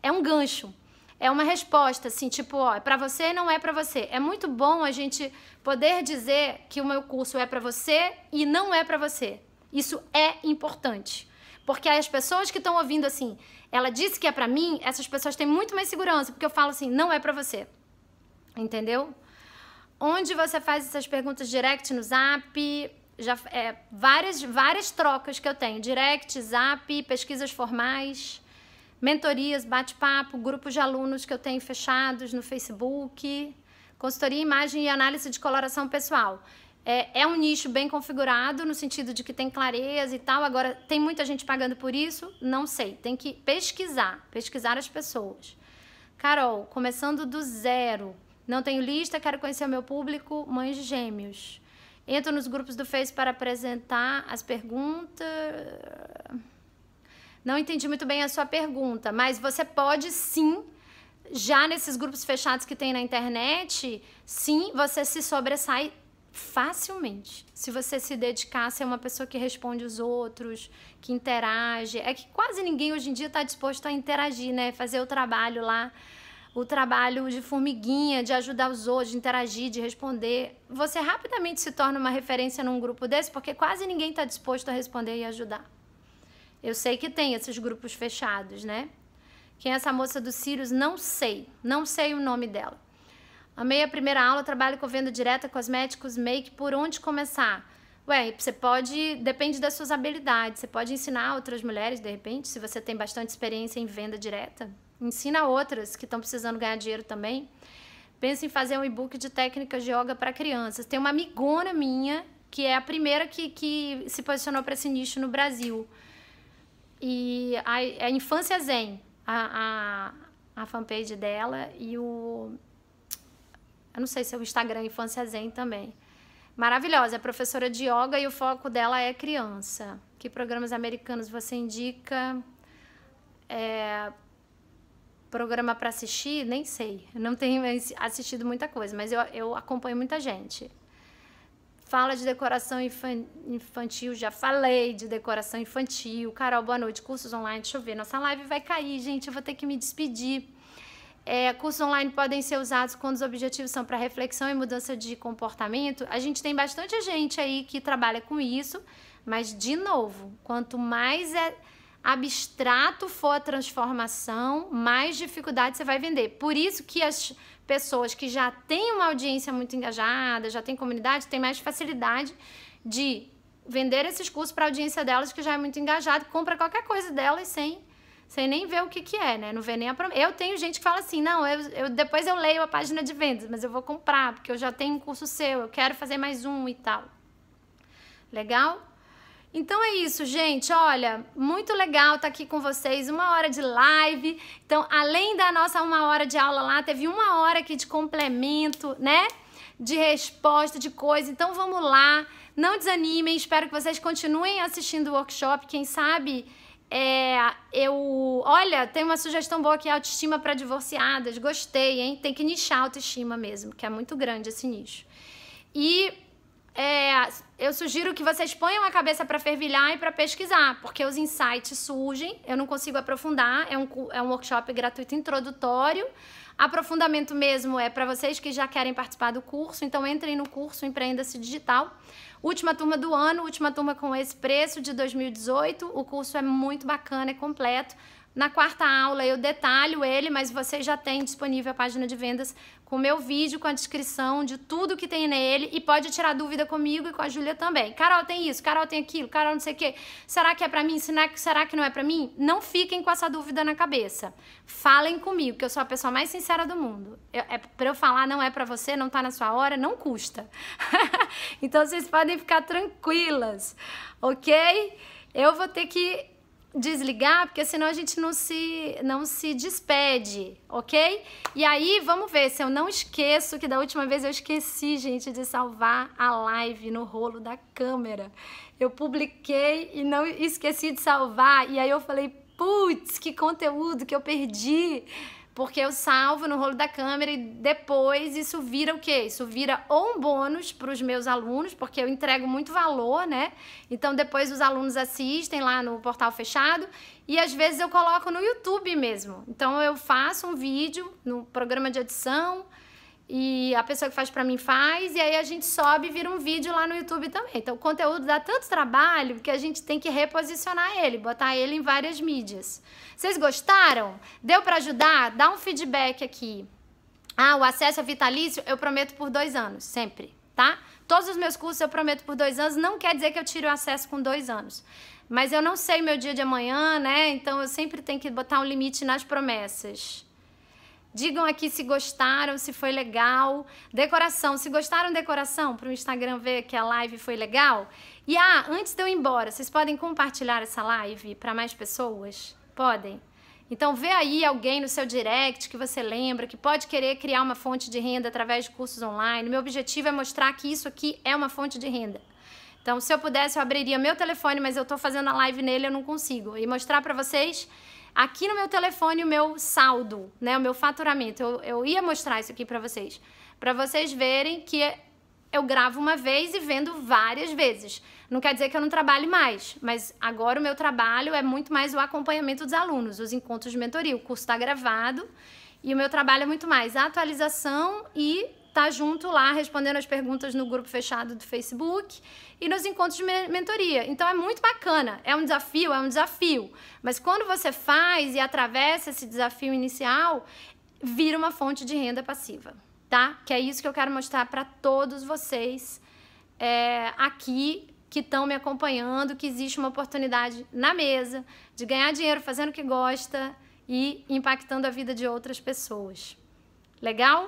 É um gancho. É uma resposta assim, tipo, ó, é para você, não é para você. É muito bom a gente poder dizer que o meu curso é para você e não é para você isso é importante. Porque as pessoas que estão ouvindo assim, ela disse que é para mim, essas pessoas têm muito mais segurança, porque eu falo assim, não é para você. Entendeu? Onde você faz essas perguntas direct no Zap, já é, várias várias trocas que eu tenho, direct, Zap, pesquisas formais, mentorias, bate-papo, grupos de alunos que eu tenho fechados no Facebook, consultoria imagem e análise de coloração pessoal. É, é, um nicho bem configurado, no sentido de que tem clareza e tal. Agora, tem muita gente pagando por isso? Não sei. Tem que pesquisar, pesquisar as pessoas. Carol, começando do zero. Não tenho lista, quero conhecer o meu público, mães de gêmeos. Entro nos grupos do Face para apresentar as perguntas. Não entendi muito bem a sua pergunta, mas você pode sim já nesses grupos fechados que tem na internet, sim, você se sobressai facilmente. Se você se dedicar a ser uma pessoa que responde os outros, que interage. É que quase ninguém hoje em dia está disposto a interagir, né? Fazer o trabalho lá, o trabalho de formiguinha, de ajudar os outros, de interagir, de responder. Você rapidamente se torna uma referência num grupo desse, porque quase ninguém está disposto a responder e ajudar. Eu sei que tem esses grupos fechados, né? Quem é essa moça do Sirius? Não sei. Não sei o nome dela. Amei a primeira aula, trabalho com venda direta, cosméticos, make, por onde começar? Ué, você pode, depende das suas habilidades, você pode ensinar outras mulheres, de repente, se você tem bastante experiência em venda direta, ensina outras que estão precisando ganhar dinheiro também. Pensa em fazer um e-book de técnicas de yoga para crianças. Tem uma amigona minha, que é a primeira que, que se posicionou para esse nicho no Brasil. E a, é a Infância Zen, a, a, a fanpage dela, e o eu não sei se é o Instagram Infância Zen também. Maravilhosa, é professora de yoga e o foco dela é criança. Que programas americanos você indica? É, programa para assistir? Nem sei. Eu não tenho assistido muita coisa, mas eu, eu acompanho muita gente. Fala de decoração infantil, já falei de decoração infantil. Carol, boa noite. Cursos online, deixa eu ver. Nossa live vai cair, gente. Eu vou ter que me despedir. É, cursos online podem ser usados quando os objetivos são para reflexão e mudança de comportamento. A gente tem bastante gente aí que trabalha com isso, mas, de novo, quanto mais é abstrato for a transformação, mais dificuldade você vai vender. Por isso que as pessoas que já têm uma audiência muito engajada, já têm comunidade, têm mais facilidade de vender esses cursos para a audiência delas que já é muito engajada, compra qualquer coisa delas sem sem nem ver o que, que é, né? Não vê nem a promessa. Eu tenho gente que fala assim, não, eu, eu, depois eu leio a página de vendas, mas eu vou comprar, porque eu já tenho um curso seu, eu quero fazer mais um e tal. Legal? Então é isso, gente. Olha, muito legal estar tá aqui com vocês. Uma hora de live. Então, além da nossa uma hora de aula lá, teve uma hora aqui de complemento, né? De resposta, de coisa. Então, vamos lá. Não desanimem. Espero que vocês continuem assistindo o workshop. Quem sabe é, eu, olha, tem uma sugestão boa aqui, é autoestima para divorciadas. Gostei, hein? Tem que nichar a autoestima mesmo, que é muito grande esse nicho. E é, eu sugiro que vocês ponham a cabeça para fervilhar e para pesquisar, porque os insights surgem, eu não consigo aprofundar, é um, é um workshop gratuito introdutório. Aprofundamento mesmo é para vocês que já querem participar do curso, então entrem no curso Empreenda-se Digital. Última turma do ano, última turma com esse preço de 2018. O curso é muito bacana, é completo. Na quarta aula eu detalho ele, mas você já tem disponível a página de vendas com o meu vídeo, com a descrição de tudo que tem nele e pode tirar dúvida comigo e com a Júlia também. Carol tem isso, Carol tem aquilo, Carol não sei o quê. Será que é para mim? É, será que não é para mim? Não fiquem com essa dúvida na cabeça. Falem comigo, que eu sou a pessoa mais sincera do mundo. Eu, é para eu falar não é para você, não tá na sua hora, não custa. (laughs) então vocês podem ficar tranquilas, OK? Eu vou ter que desligar, porque senão a gente não se, não se despede, ok? E aí, vamos ver se eu não esqueço, que da última vez eu esqueci, gente, de salvar a live no rolo da câmera. Eu publiquei e não esqueci de salvar, e aí eu falei, putz, que conteúdo que eu perdi. Porque eu salvo no rolo da câmera e depois isso vira o quê? Isso vira ou um bônus para os meus alunos, porque eu entrego muito valor, né? Então depois os alunos assistem lá no portal fechado e às vezes eu coloco no YouTube mesmo. Então eu faço um vídeo no programa de edição, e a pessoa que faz para mim faz, e aí a gente sobe e vira um vídeo lá no YouTube também. Então o conteúdo dá tanto trabalho que a gente tem que reposicionar ele, botar ele em várias mídias. Vocês gostaram? Deu para ajudar? Dá um feedback aqui. Ah, o acesso é vitalício? Eu prometo por dois anos, sempre, tá? Todos os meus cursos eu prometo por dois anos, não quer dizer que eu tire o acesso com dois anos. Mas eu não sei meu dia de amanhã, né? Então eu sempre tenho que botar um limite nas promessas. Digam aqui se gostaram, se foi legal. Decoração, se gostaram decoração para o Instagram ver que a live foi legal. E ah, antes de eu ir embora, vocês podem compartilhar essa live para mais pessoas? Podem. Então vê aí alguém no seu direct que você lembra que pode querer criar uma fonte de renda através de cursos online. Meu objetivo é mostrar que isso aqui é uma fonte de renda. Então, se eu pudesse, eu abriria meu telefone, mas eu estou fazendo a live nele, eu não consigo. E mostrar para vocês aqui no meu telefone o meu saldo, né? O meu faturamento. Eu, eu ia mostrar isso aqui para vocês. Para vocês verem que eu gravo uma vez e vendo várias vezes. Não quer dizer que eu não trabalhe mais, mas agora o meu trabalho é muito mais o acompanhamento dos alunos, os encontros de mentoria. O curso está gravado e o meu trabalho é muito mais a atualização e tá junto lá respondendo as perguntas no grupo fechado do Facebook e nos encontros de mentoria. Então é muito bacana, é um desafio, é um desafio. Mas quando você faz e atravessa esse desafio inicial, vira uma fonte de renda passiva, tá? Que é isso que eu quero mostrar para todos vocês é, aqui que estão me acompanhando, que existe uma oportunidade na mesa de ganhar dinheiro fazendo o que gosta e impactando a vida de outras pessoas. Legal?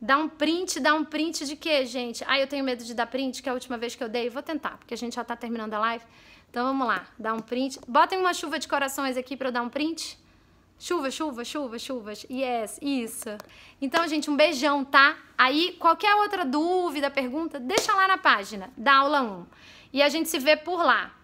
Dá um print, dá um print de quê, gente? Ah, eu tenho medo de dar print, que é a última vez que eu dei. Vou tentar, porque a gente já tá terminando a live. Então vamos lá, dá um print. Botem uma chuva de corações aqui para eu dar um print. Chuva, chuva, chuva, chuvas. Yes, isso. Então, gente, um beijão, tá? Aí, qualquer outra dúvida, pergunta, deixa lá na página da aula 1. E a gente se vê por lá.